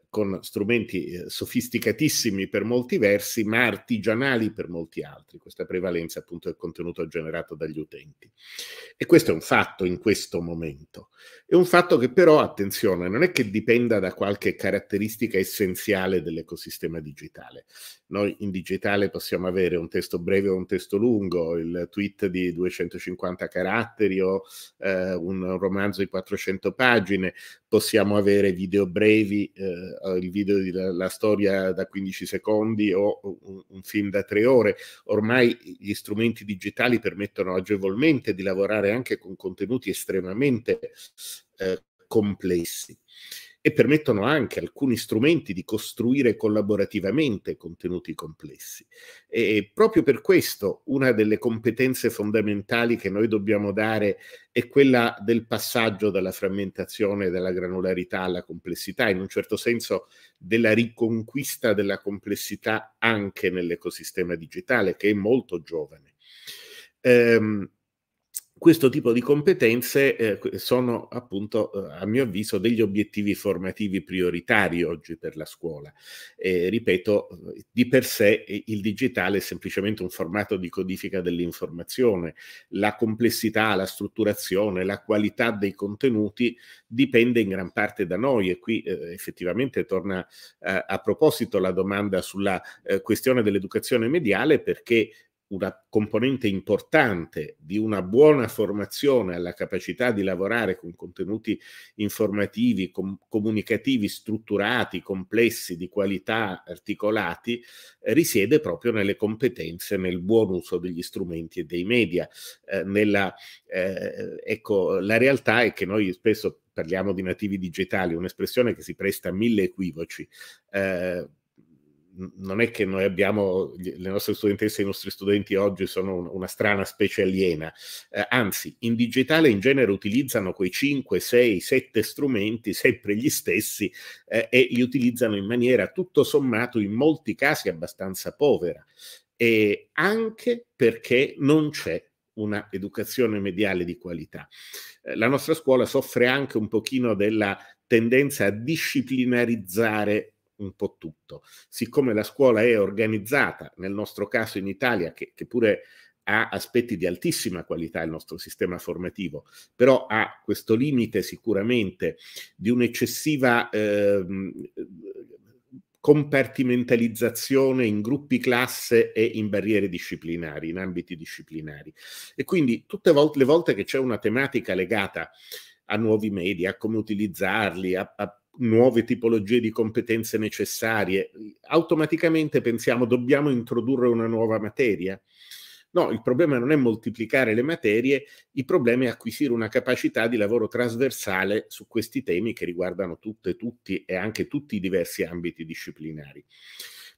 con strumenti eh, sofisticatissimi per molti versi, ma artigianali per molti altri, questa prevalenza appunto del contenuto generato dagli utenti. E questo è un fatto in questo momento. È un fatto che però, attenzione, non è che dipenda da qualche caratteristica essenziale dell'ecosistema digitale. Noi in digitale possiamo avere un testo breve o un testo lungo, il tweet di 250 caratteri o eh, un romanzo di 400 pagine, possiamo avere video brevi. Eh, eh, il video di la, la, storia da 15 secondi o un, un film da tre ore. Ormai gli strumenti digitali permettono agevolmente di lavorare anche con contenuti estremamente eh, complessi e permettono anche alcuni strumenti di costruire collaborativamente contenuti complessi. E proprio per questo una delle competenze fondamentali che noi dobbiamo dare è quella del passaggio dalla frammentazione, dalla granularità alla complessità, in un certo senso della riconquista della complessità anche nell'ecosistema digitale, che è molto giovane. Ehm, questo tipo di competenze eh, sono appunto, eh, a mio avviso, degli obiettivi formativi prioritari oggi per la scuola. Eh, ripeto, di per sé eh, il digitale è semplicemente un formato di codifica dell'informazione. La complessità, la strutturazione, la qualità dei contenuti dipende in gran parte da noi e qui eh, effettivamente torna eh, a proposito la domanda sulla questione dell'educazione mediale perché una componente importante di una buona formazione alla capacità di lavorare con contenuti informativi, com comunicativi strutturati, complessi, di qualità, articolati, eh, risiede proprio nelle competenze, nel buon uso degli strumenti e dei media. Eh, nella, eh, ecco, la realtà è che noi spesso parliamo di nativi digitali, un'espressione che si presta a mille equivoci. Eh, non è che noi abbiamo le nostre studentesse e i nostri studenti oggi sono un, una strana specie aliena, eh, anzi in digitale in genere utilizzano quei 5, 6, 7 strumenti sempre gli stessi eh, e li utilizzano in maniera tutto sommato in molti casi abbastanza povera e anche perché non c'è una educazione mediale di qualità. Eh, la nostra scuola soffre anche un pochino della tendenza a disciplinarizzare un po' tutto. Siccome la scuola è organizzata, nel nostro caso in Italia, che, che pure ha aspetti di altissima qualità il nostro sistema formativo, però ha questo limite sicuramente di un'eccessiva eh, compartimentalizzazione in gruppi classe e in barriere disciplinari, in ambiti disciplinari. E quindi tutte le volte che c'è una tematica legata a nuovi media, a come utilizzarli, a, a nuove tipologie di competenze necessarie, automaticamente pensiamo dobbiamo introdurre una nuova materia. No, il problema non è moltiplicare le materie, il problema è acquisire una capacità di lavoro trasversale su questi temi che riguardano tutte, tutti e anche tutti i diversi ambiti disciplinari.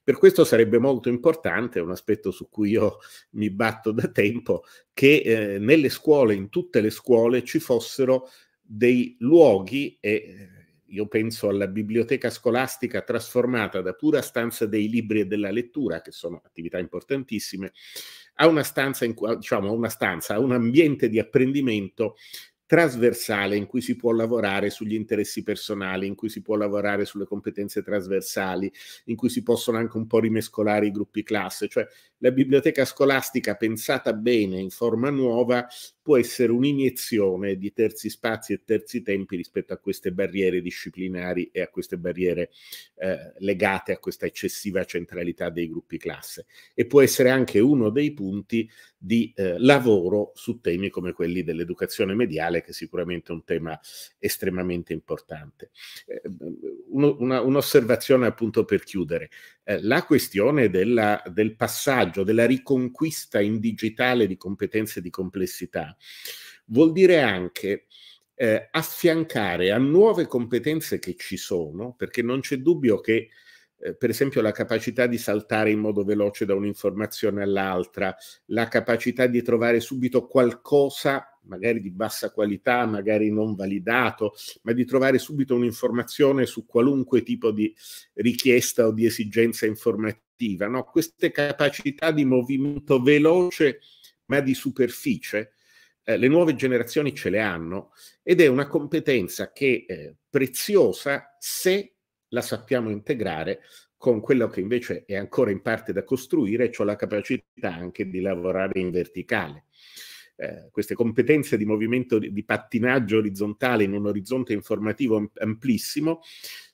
Per questo sarebbe molto importante, un aspetto su cui io mi batto da tempo, che eh, nelle scuole, in tutte le scuole, ci fossero dei luoghi e eh, io penso alla biblioteca scolastica trasformata da pura stanza dei libri e della lettura, che sono attività importantissime, a una stanza, in, diciamo, una stanza, a un ambiente di apprendimento trasversale in cui si può lavorare sugli interessi personali, in cui si può lavorare sulle competenze trasversali, in cui si possono anche un po' rimescolare i gruppi classe, cioè la biblioteca scolastica pensata bene in forma nuova può essere un'iniezione di terzi spazi e terzi tempi rispetto a queste barriere disciplinari e a queste barriere eh, legate a questa eccessiva centralità dei gruppi classe e può essere anche uno dei punti di eh, lavoro su temi come quelli dell'educazione mediale ambientale, che è sicuramente un tema estremamente importante. Eh, uno, una, un'osservazione appunto per chiudere. Eh, la questione della, del passaggio, della riconquista in digitale di competenze di complessità vuol dire anche eh, affiancare a nuove competenze che ci sono, perché non c'è dubbio che eh, per esempio la capacità di saltare in modo veloce da un'informazione all'altra, la capacità di trovare subito qualcosa magari di bassa qualità, magari non validato, ma di trovare subito un'informazione su qualunque tipo di richiesta o di esigenza informativa. No? Queste capacità di movimento veloce ma di superficie, eh, le nuove generazioni ce le hanno ed è una competenza che è eh, preziosa se la sappiamo integrare con quello che invece è ancora in parte da costruire, cioè la capacità anche di lavorare in verticale. Eh, queste competenze di movimento di, di pattinaggio orizzontale in un orizzonte informativo amplissimo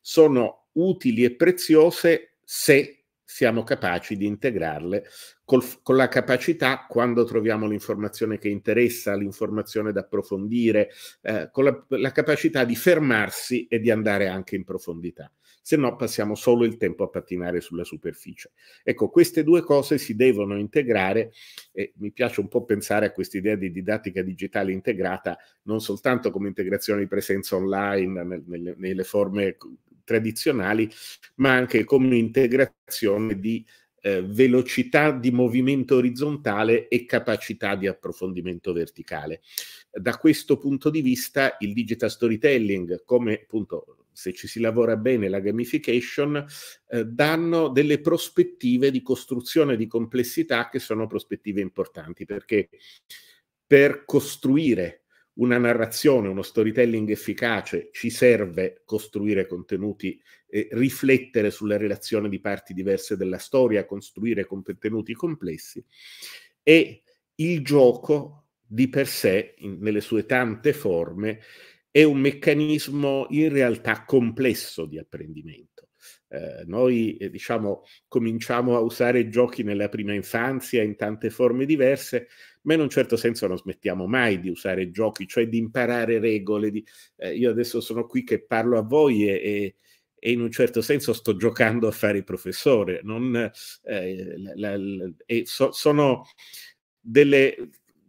sono utili e preziose se siamo capaci di integrarle col, con la capacità, quando troviamo l'informazione che interessa, l'informazione da approfondire, eh, con la, la capacità di fermarsi e di andare anche in profondità se no passiamo solo il tempo a pattinare sulla superficie. Ecco, queste due cose si devono integrare e mi piace un po' pensare a questa idea di didattica digitale integrata, non soltanto come integrazione di presenza online nel, nelle, nelle forme tradizionali, ma anche come integrazione di eh, velocità di movimento orizzontale e capacità di approfondimento verticale. Da questo punto di vista il digital storytelling, come appunto se ci si lavora bene la gamification, eh, danno delle prospettive di costruzione di complessità che sono prospettive importanti, perché per costruire una narrazione, uno storytelling efficace, ci serve costruire contenuti, eh, riflettere sulla relazione di parti diverse della storia, costruire contenuti complessi e il gioco di per sé, in, nelle sue tante forme, è un meccanismo in realtà complesso di apprendimento. Eh, noi eh, diciamo, cominciamo a usare giochi nella prima infanzia in tante forme diverse, ma in un certo senso non smettiamo mai di usare giochi, cioè di imparare regole. Di, eh, io adesso sono qui che parlo a voi e, e e in un certo senso sto giocando a fare il professore. Non, eh, la, la, la, so, sono delle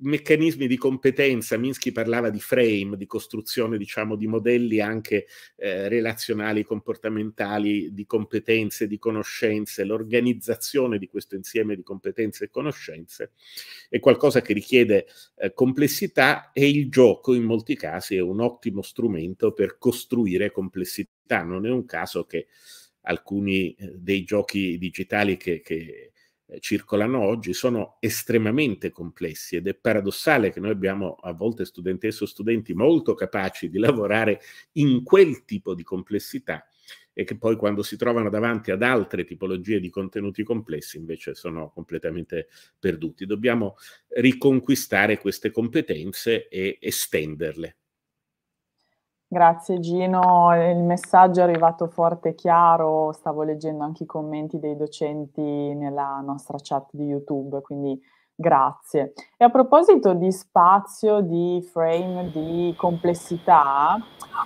meccanismi di competenza, Minsky parlava di frame, di costruzione diciamo di modelli anche eh, relazionali, comportamentali, di competenze, di conoscenze, l'organizzazione di questo insieme di competenze e conoscenze è qualcosa che richiede eh, complessità e il gioco in molti casi è un ottimo strumento per costruire complessità, non è un caso che alcuni eh, dei giochi digitali che, che eh, circolano oggi sono estremamente complessi ed è paradossale che noi abbiamo a volte studentesse o studenti molto capaci di lavorare in quel tipo di complessità e che poi quando si trovano davanti ad altre tipologie di contenuti complessi invece sono completamente perduti. Dobbiamo riconquistare queste competenze e estenderle. Grazie Gino, il messaggio è arrivato forte e chiaro, stavo leggendo anche i commenti dei docenti nella nostra chat di YouTube, quindi Grazie. E a proposito di spazio, di frame, di complessità,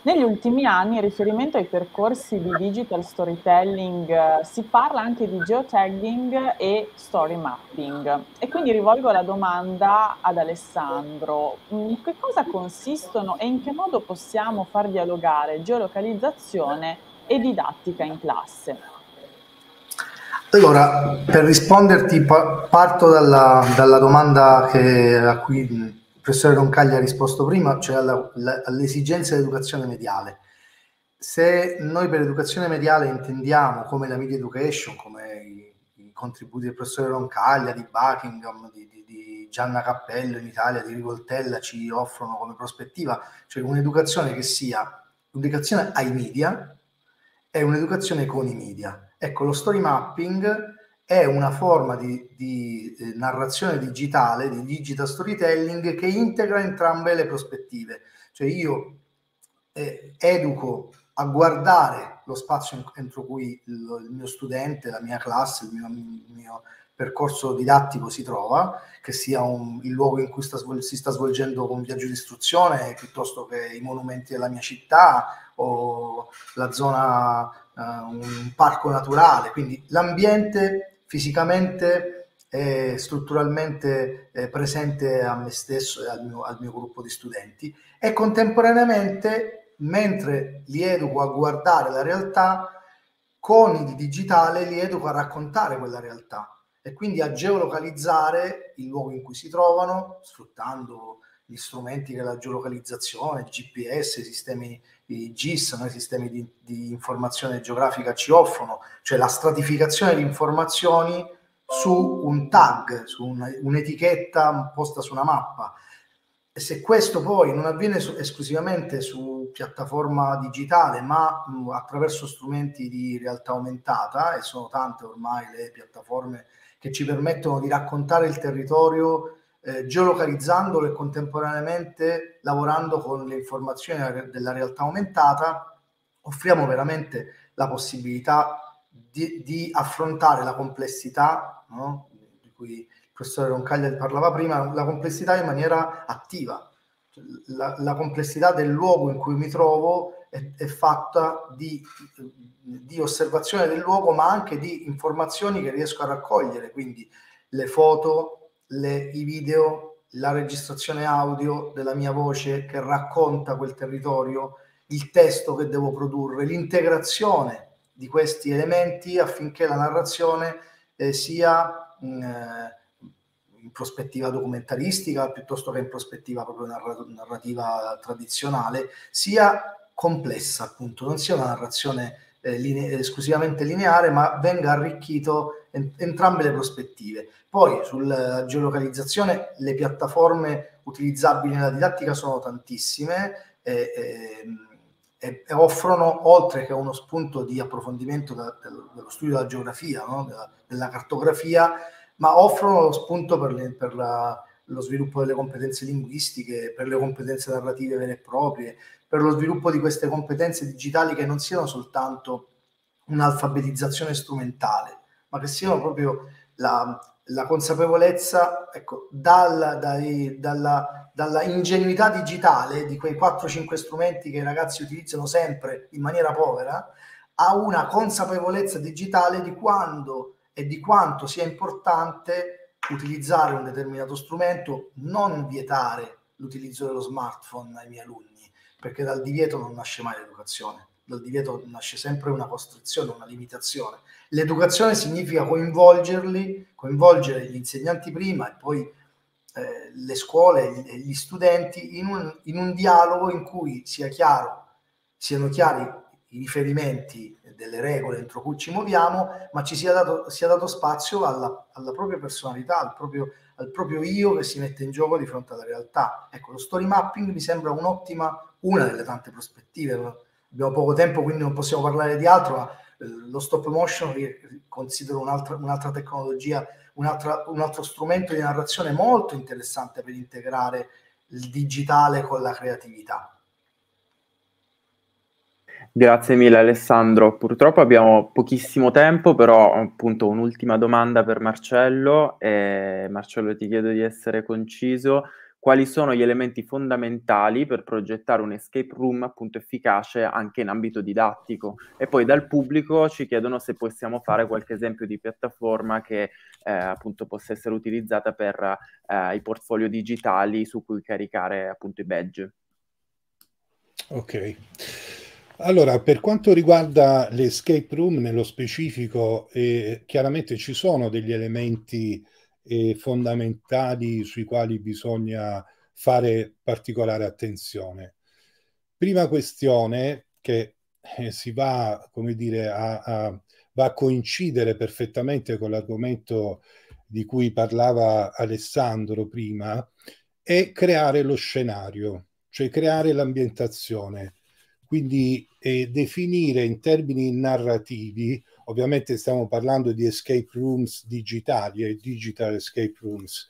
negli ultimi anni in riferimento ai percorsi di digital storytelling eh, si parla anche di geotagging e story mapping. E quindi rivolgo la domanda ad Alessandro, mm, in che cosa consistono e in che modo possiamo far dialogare geolocalizzazione e didattica in classe? Allora, per risponderti parto dalla, dalla domanda che, a cui il professore Roncaglia ha risposto prima, cioè alla, all'esigenza di educazione mediale. Se noi per educazione mediale intendiamo come la media education, come i, i contributi del professore Roncaglia, di Buckingham, di, di, di Gianna Cappello in Italia, di Rivoltella ci offrono come prospettiva, cioè un'educazione che sia un'educazione ai media e un'educazione con i media Ecco, lo story mapping è una forma di, di eh, narrazione digitale, di digital storytelling, che integra entrambe le prospettive. Cioè io eh, educo a guardare lo spazio entro cui il, il mio studente, la mia classe, il mio, il mio percorso didattico si trova, che sia un, il luogo in cui sta, si sta svolgendo un viaggio di istruzione piuttosto che i monumenti della mia città o la zona eh, un parco naturale, quindi l'ambiente fisicamente e strutturalmente eh, presente a me stesso e al mio, al mio gruppo di studenti e contemporaneamente mentre li educo a guardare la realtà con il digitale li educo a raccontare quella realtà e quindi a geolocalizzare il luogo in cui si trovano, sfruttando gli strumenti della geolocalizzazione, il GPS, sistemi i GIS, i sistemi di, di, informazione geografica ci offrono, cioè la stratificazione di informazioni su un tag, su un, un'etichetta posta su una mappa. E se questo poi non avviene su, esclusivamente su piattaforma digitale, ma mh, mm, attraverso strumenti di realtà aumentata, e sono tante ormai le piattaforme che ci permettono di raccontare il territorio eh, geolocalizzandolo e contemporaneamente lavorando con le informazioni della realtà aumentata, offriamo veramente la possibilità di, di affrontare la complessità, no? di cui il professore Roncaglia parlava prima, la complessità in maniera attiva. La, la complessità del luogo in cui mi trovo è, è fatta di, di osservazione del luogo, ma anche di informazioni che riesco a raccogliere, quindi le foto, le, i video, la registrazione audio della mia voce che racconta quel territorio, il testo che devo produrre, l'integrazione di questi elementi affinché la narrazione eh, sia mh, mm, eh, in prospettiva documentaristica piuttosto che in prospettiva proprio narrat- narrativa tradizionale, sia complessa appunto, non sia una narrazione eh, line- esclusivamente lineare, ma venga arricchito en- entrambe le prospettive. Poi sulla geolocalizzazione le piattaforme utilizzabili nella didattica sono tantissime e, ehm, e, e offrono, oltre che uno spunto di approfondimento da, dello studio della geografia, no? della, della, cartografia, ma offrono lo spunto per, le, per la, lo sviluppo delle competenze linguistiche, per le competenze narrative vere e proprie, per lo sviluppo di queste competenze digitali che non siano soltanto un'alfabetizzazione strumentale, ma che siano proprio la, la consapevolezza ecco, dal, dai, dalla, dalla, ingenuità digitale di quei 4-5 strumenti che i ragazzi utilizzano sempre in maniera povera a una consapevolezza digitale di quando e di quanto sia importante utilizzare un determinato strumento, non vietare l'utilizzo dello smartphone ai miei alunni, perché dal divieto non nasce mai l'educazione dal divieto nasce sempre una costrizione, una limitazione. L'educazione significa coinvolgerli, coinvolgere gli insegnanti prima e poi eh, le scuole e gli studenti in un, in un, dialogo in cui sia chiaro, siano chiari i riferimenti delle regole entro cui ci muoviamo, ma ci sia dato, sia dato spazio alla, alla, propria personalità, al proprio, al proprio io che si mette in gioco di fronte alla realtà. Ecco, lo story mapping mi sembra un'ottima, una delle tante prospettive abbiamo poco tempo quindi non possiamo parlare di altro, ma eh, lo stop motion considero un'altra, un'altra tecnologia, un'altra, un altro strumento di narrazione molto interessante per integrare il digitale con la creatività. Grazie mille Alessandro, purtroppo abbiamo pochissimo tempo, però appunto un'ultima domanda per Marcello. Eh, Marcello ti chiedo di essere conciso, quali sono gli elementi fondamentali per progettare un escape room appunto efficace anche in ambito didattico e poi dal pubblico ci chiedono se possiamo fare qualche esempio di piattaforma che eh, appunto possa essere utilizzata per eh, i portfolio digitali su cui caricare appunto i badge. Ok. Allora, per quanto riguarda l'escape room nello specifico, eh, chiaramente ci sono degli elementi eh, fondamentali sui quali bisogna fare particolare attenzione. Prima questione che eh, si va, come dire, a, a, va a coincidere perfettamente con l'argomento di cui parlava Alessandro prima, è creare lo scenario, cioè creare l'ambientazione. Quindi eh, definire in termini narrativi, ovviamente stiamo parlando di escape rooms digitali e eh, digital escape rooms,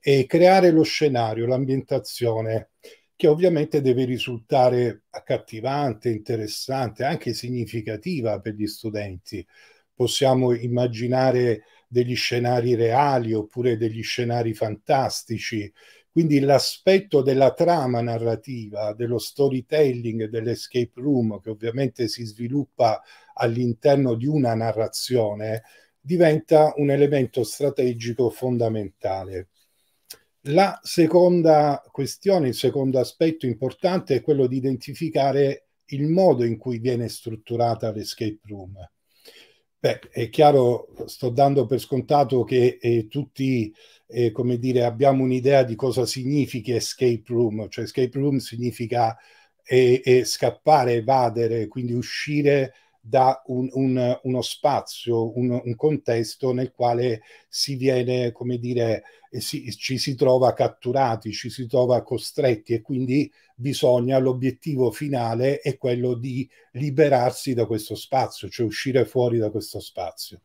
e creare lo scenario, l'ambientazione, che ovviamente deve risultare accattivante, interessante, anche significativa per gli studenti. Possiamo immaginare degli scenari reali oppure degli scenari fantastici quindi l'aspetto della trama narrativa, dello storytelling, dell'escape room, che ovviamente si sviluppa all'interno di una narrazione, diventa un elemento strategico fondamentale. La seconda questione, il secondo aspetto importante è quello di identificare il modo in cui viene strutturata l'escape room. Beh, è chiaro, sto dando per scontato che eh, tutti, eh, come dire, abbiamo un'idea di cosa significa escape room, cioè escape room significa eh, eh scappare, evadere, quindi uscire da un, un, uno spazio, un, un, contesto nel quale si viene, come dire, eh, si, ci si trova catturati, ci si trova costretti e quindi bisogna, l'obiettivo finale è quello di liberarsi da questo spazio, cioè uscire fuori da questo spazio.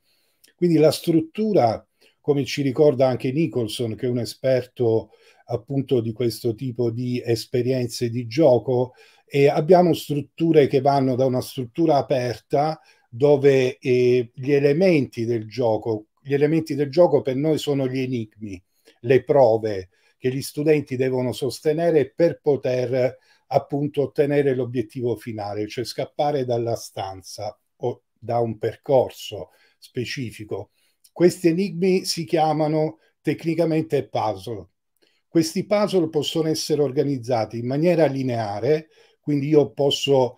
Quindi la struttura, come ci ricorda anche Nicholson, che è un esperto appunto di questo tipo di esperienze di gioco, e abbiamo strutture che vanno da una struttura aperta dove eh, gli elementi del gioco, gli elementi del gioco per noi sono gli enigmi, le prove che gli studenti devono sostenere per poter appunto ottenere l'obiettivo finale, cioè scappare dalla stanza o da un percorso specifico. Questi enigmi si chiamano tecnicamente puzzle. Questi puzzle possono essere organizzati in maniera lineare, quindi io posso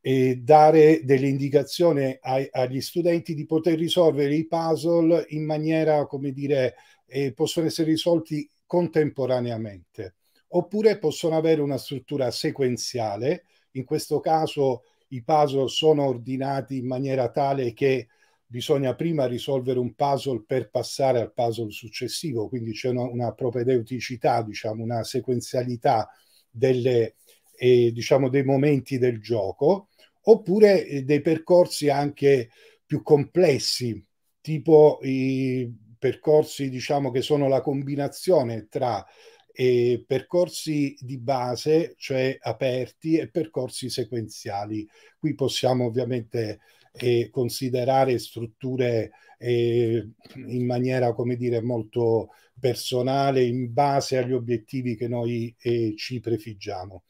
eh, dare delle indicazioni ai, agli studenti di poter risolvere i puzzle in maniera, come dire, eh, possono essere risolti contemporaneamente. Oppure possono avere una struttura sequenziale, in questo caso i puzzle sono ordinati in maniera tale che bisogna prima risolvere un puzzle per passare al puzzle successivo, quindi c'è una, una propedeuticità, diciamo, una sequenzialità delle, e diciamo dei momenti del gioco, oppure eh, dei percorsi anche più complessi, tipo i percorsi diciamo che sono la combinazione tra eh, percorsi di base, cioè aperti, e percorsi sequenziali. Qui possiamo ovviamente eh, considerare strutture eh, in maniera, come dire, molto personale in base agli obiettivi che noi eh, ci prefiggiamo.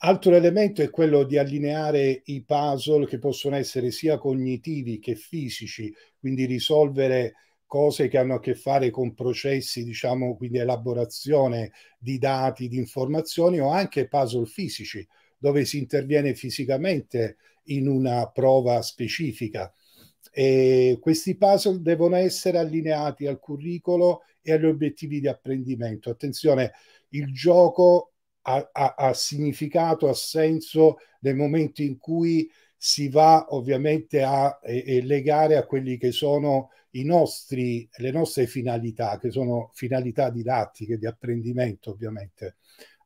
Altro elemento è quello di allineare i puzzle che possono essere sia cognitivi che fisici, quindi risolvere cose che hanno a che fare con processi, diciamo, quindi elaborazione di dati, di informazioni o anche puzzle fisici, dove si interviene fisicamente in una prova specifica. E questi puzzle devono essere allineati al curriculum e agli obiettivi di apprendimento. Attenzione, il gioco ha, ha, ha significato, ha senso nel momento in cui si va ovviamente a eh, legare a quelli che sono i nostri, le nostre finalità, che sono finalità didattiche, di apprendimento ovviamente.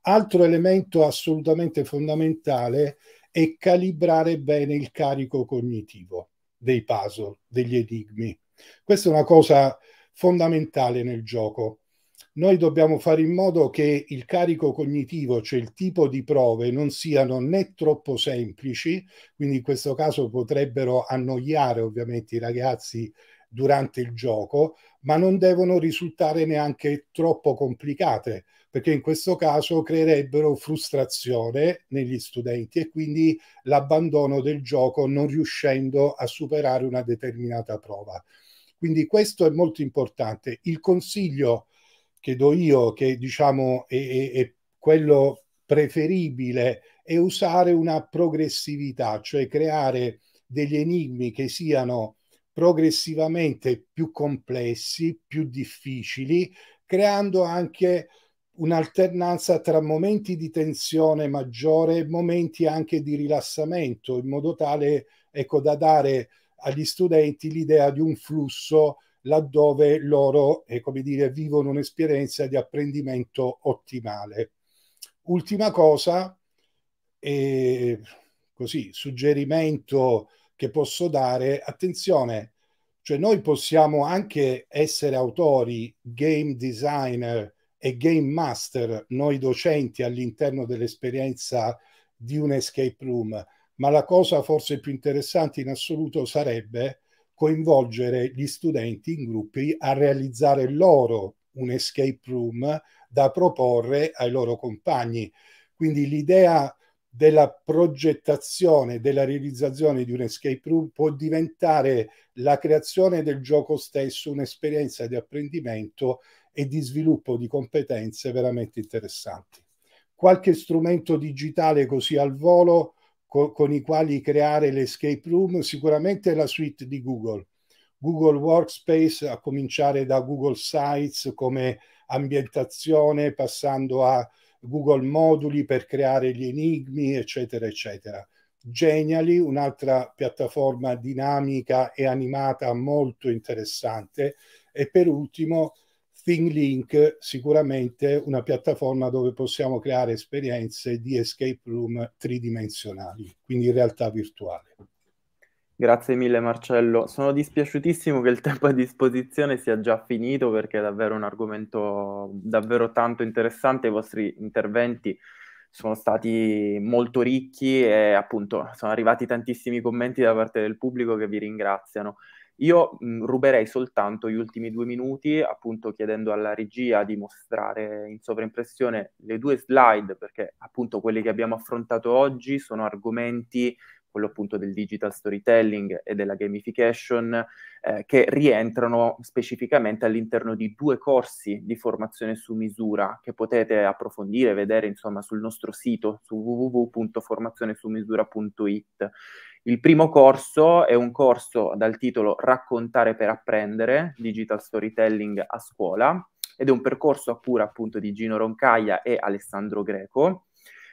Altro elemento assolutamente fondamentale è calibrare bene il carico cognitivo dei puzzle, degli enigmi. Questa è una cosa fondamentale nel gioco. Noi dobbiamo fare in modo che il carico cognitivo, cioè il tipo di prove, non siano né troppo semplici, quindi in questo caso potrebbero annoiare ovviamente i ragazzi durante il gioco, ma non devono risultare neanche troppo complicate, perché in questo caso creerebbero frustrazione negli studenti e quindi l'abbandono del gioco non riuscendo a superare una determinata prova. Quindi questo è molto importante. Il consiglio che do io, che diciamo è, è, è quello preferibile, è usare una progressività, cioè creare degli enigmi che siano progressivamente più complessi, più difficili, creando anche un'alternanza tra momenti di tensione maggiore e momenti anche di rilassamento, in modo tale ecco, da dare agli studenti l'idea di un flusso laddove loro, eh, come dire, vivono un'esperienza di apprendimento ottimale. Ultima cosa, eh, così, suggerimento che posso dare, attenzione, cioè noi possiamo anche essere autori, game designer e game master, noi docenti all'interno dell'esperienza di un escape room, ma la cosa forse più interessante in assoluto sarebbe coinvolgere gli studenti in gruppi a realizzare loro un escape room da proporre ai loro compagni. Quindi l'idea della progettazione, della realizzazione di un escape room può diventare la creazione del gioco stesso, un'esperienza di apprendimento e di sviluppo di competenze veramente interessanti. Qualche strumento digitale così al volo co con i quali creare l'escape room, sicuramente la suite di Google. Google Workspace, a cominciare da Google Sites come ambientazione, passando a Google Moduli per creare gli enigmi, eccetera, eccetera. Genially, un'altra piattaforma dinamica e animata molto interessante. E per ultimo, Ping sicuramente una piattaforma dove possiamo creare esperienze di escape room tridimensionali, quindi in realtà virtuale. Grazie mille Marcello, sono dispiaciutissimo che il tempo a disposizione sia già finito perché è davvero un argomento davvero tanto interessante, i vostri interventi sono stati molto ricchi e appunto sono arrivati tantissimi commenti da parte del pubblico che vi ringraziano. Io mh, ruberei soltanto gli ultimi due minuti, appunto chiedendo alla regia di mostrare in sovraimpressione le due slide, perché appunto quelli che abbiamo affrontato oggi sono argomenti quello appunto del digital storytelling e della gamification, eh, che rientrano specificamente all'interno di due corsi di formazione su misura che potete approfondire, vedere insomma sul nostro sito su www.formazionesumisura.it. Il primo corso è un corso dal titolo Raccontare per apprendere, digital storytelling a scuola, ed è un percorso a cura appunto di Gino Roncaia e Alessandro Greco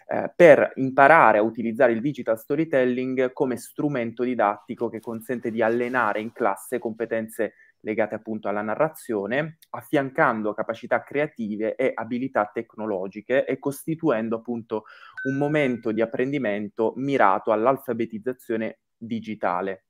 eh, per imparare a utilizzare il digital storytelling come strumento didattico che consente di allenare in classe competenze legate appunto alla narrazione, affiancando capacità creative e abilità tecnologiche e costituendo appunto un momento di apprendimento mirato all'alfabetizzazione digitale.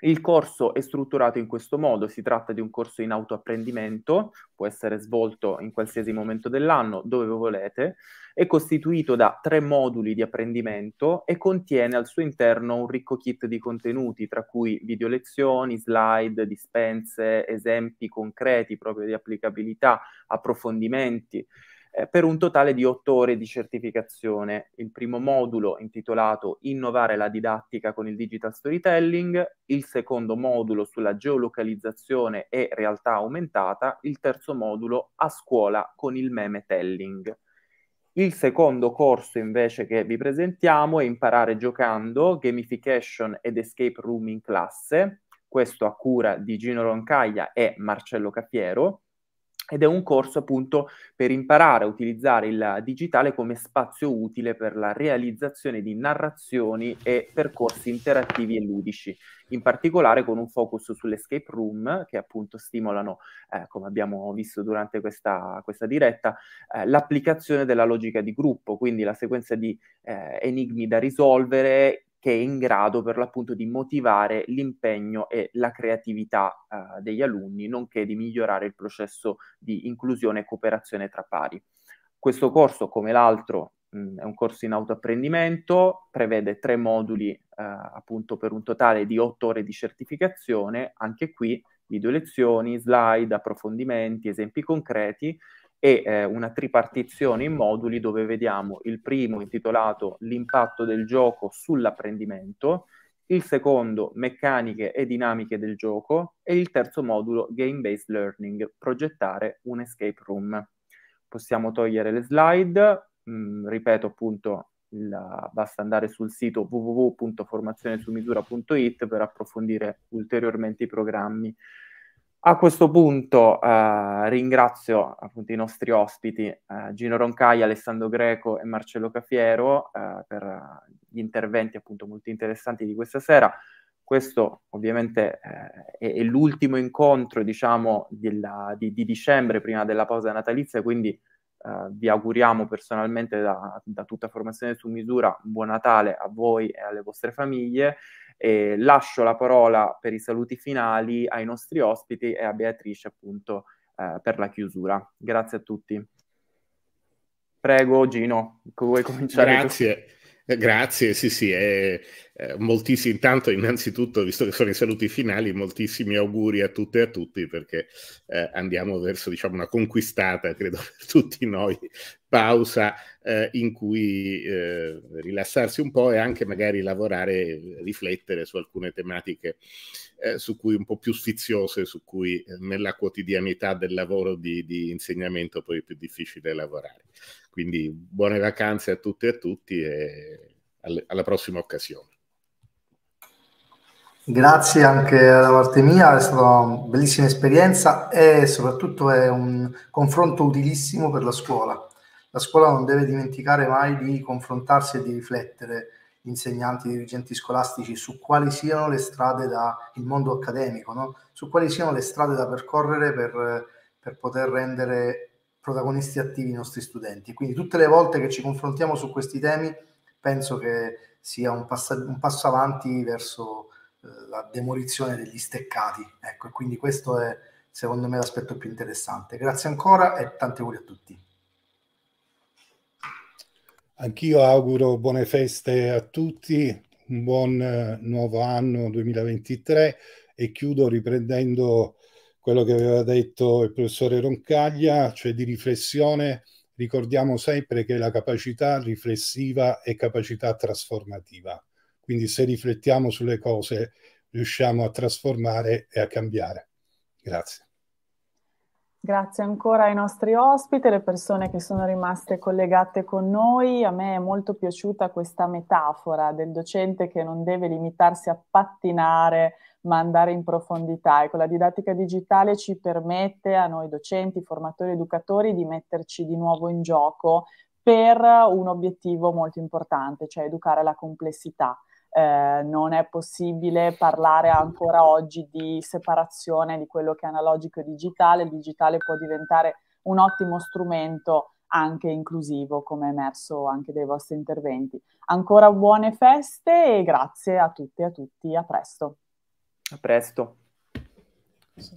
Il corso è strutturato in questo modo, si tratta di un corso in autoapprendimento, può essere svolto in qualsiasi momento dell'anno, dove volete, è costituito da tre moduli di apprendimento e contiene al suo interno un ricco kit di contenuti, tra cui video lezioni, slide, dispense, esempi concreti proprio di applicabilità, approfondimenti, eh, per un totale di otto ore di certificazione. Il primo modulo intitolato Innovare la didattica con il digital storytelling, il secondo modulo sulla geolocalizzazione e realtà aumentata, il terzo modulo a scuola con il meme telling. Il secondo corso invece che vi presentiamo è Imparare giocando, gamification ed escape room in classe, questo a cura di Gino Roncaglia e Marcello Capiero ed è un corso appunto per imparare a utilizzare il digitale come spazio utile per la realizzazione di narrazioni e percorsi interattivi e ludici, in particolare con un focus sull'escape room che appunto stimolano, eh, come abbiamo visto durante questa, questa diretta, eh, l'applicazione della logica di gruppo, quindi la sequenza di eh, enigmi da risolvere che è in grado per l'appunto di motivare l'impegno e la creatività eh, degli alunni, nonché di migliorare il processo di inclusione e cooperazione tra pari. Questo corso, come l'altro, mh, è un corso in autoapprendimento, prevede tre moduli eh, appunto per un totale di otto ore di certificazione, anche qui video lezioni, slide, approfondimenti, esempi concreti e eh, una tripartizione in moduli dove vediamo il primo intitolato L'impatto del gioco sull'apprendimento, il secondo Meccaniche e dinamiche del gioco e il terzo modulo Game Based Learning, progettare un escape room. Possiamo togliere le slide, mh, mm, ripeto appunto la, basta andare sul sito www.formazionesumisura.it per approfondire ulteriormente i programmi. A questo punto eh, ringrazio appunto, i nostri ospiti eh, Gino Roncai, Alessandro Greco e Marcello Cafiero eh, per gli interventi appunto molto interessanti di questa sera. Questo ovviamente eh, è, è, l'ultimo incontro diciamo, della, di, di, dicembre prima della pausa natalizia, quindi eh, vi auguriamo personalmente da, da tutta Formazione su Misura un buon Natale a voi e alle vostre famiglie. E lascio la parola per i saluti finali ai nostri ospiti e a Beatrice appunto eh, per la chiusura. Grazie a tutti. Prego Gino, vuoi cominciare? Grazie. Così? Grazie, sì, sì, è, eh, moltissimi, intanto innanzitutto, visto che sono i saluti finali, moltissimi auguri a tutte e a tutti perché eh, andiamo verso diciamo, una conquistata, credo, per tutti noi, pausa eh, in cui eh, rilassarsi un po' e anche magari lavorare, riflettere su alcune tematiche eh, su cui un po' più sfiziose, su cui eh, nella quotidianità del lavoro di, di insegnamento poi è più difficile lavorare. Quindi buone vacanze a tutte e a tutti e alla prossima occasione. Grazie anche da parte mia, è stata una bellissima esperienza e soprattutto è un confronto utilissimo per la scuola. La scuola non deve dimenticare mai di confrontarsi e di riflettere gli insegnanti, i dirigenti scolastici su quali siano le strade da il mondo accademico, no? su quali siano le strade da percorrere per, per poter rendere protagonisti attivi i nostri studenti. Quindi tutte le volte che ci confrontiamo su questi temi penso che sia un, passa- un passo avanti verso eh, la demolizione degli steccati. Ecco, quindi questo è secondo me l'aspetto più interessante. Grazie ancora e tanti auguri a tutti. Anch'io auguro buone feste a tutti, un buon eh, nuovo anno 2023 e chiudo riprendendo quello che aveva detto il professore Roncaglia, cioè di riflessione, ricordiamo sempre che la capacità riflessiva è capacità trasformativa. Quindi se riflettiamo sulle cose riusciamo a trasformare e a cambiare. Grazie. Grazie ancora ai nostri ospiti, alle persone che sono rimaste collegate con noi. A me è molto piaciuta questa metafora del docente che non deve limitarsi a pattinare ma andare in profondità. Ecco, la didattica digitale ci permette a noi docenti, formatori, educatori di metterci di nuovo in gioco per un obiettivo molto importante, cioè educare la complessità. Eh, non è possibile parlare ancora oggi di separazione di quello che è analogico e digitale, il digitale può diventare un ottimo strumento anche inclusivo, come è emerso anche dai vostri interventi. Ancora buone feste e grazie a tutte e a tutti, a presto. A presto. Sì.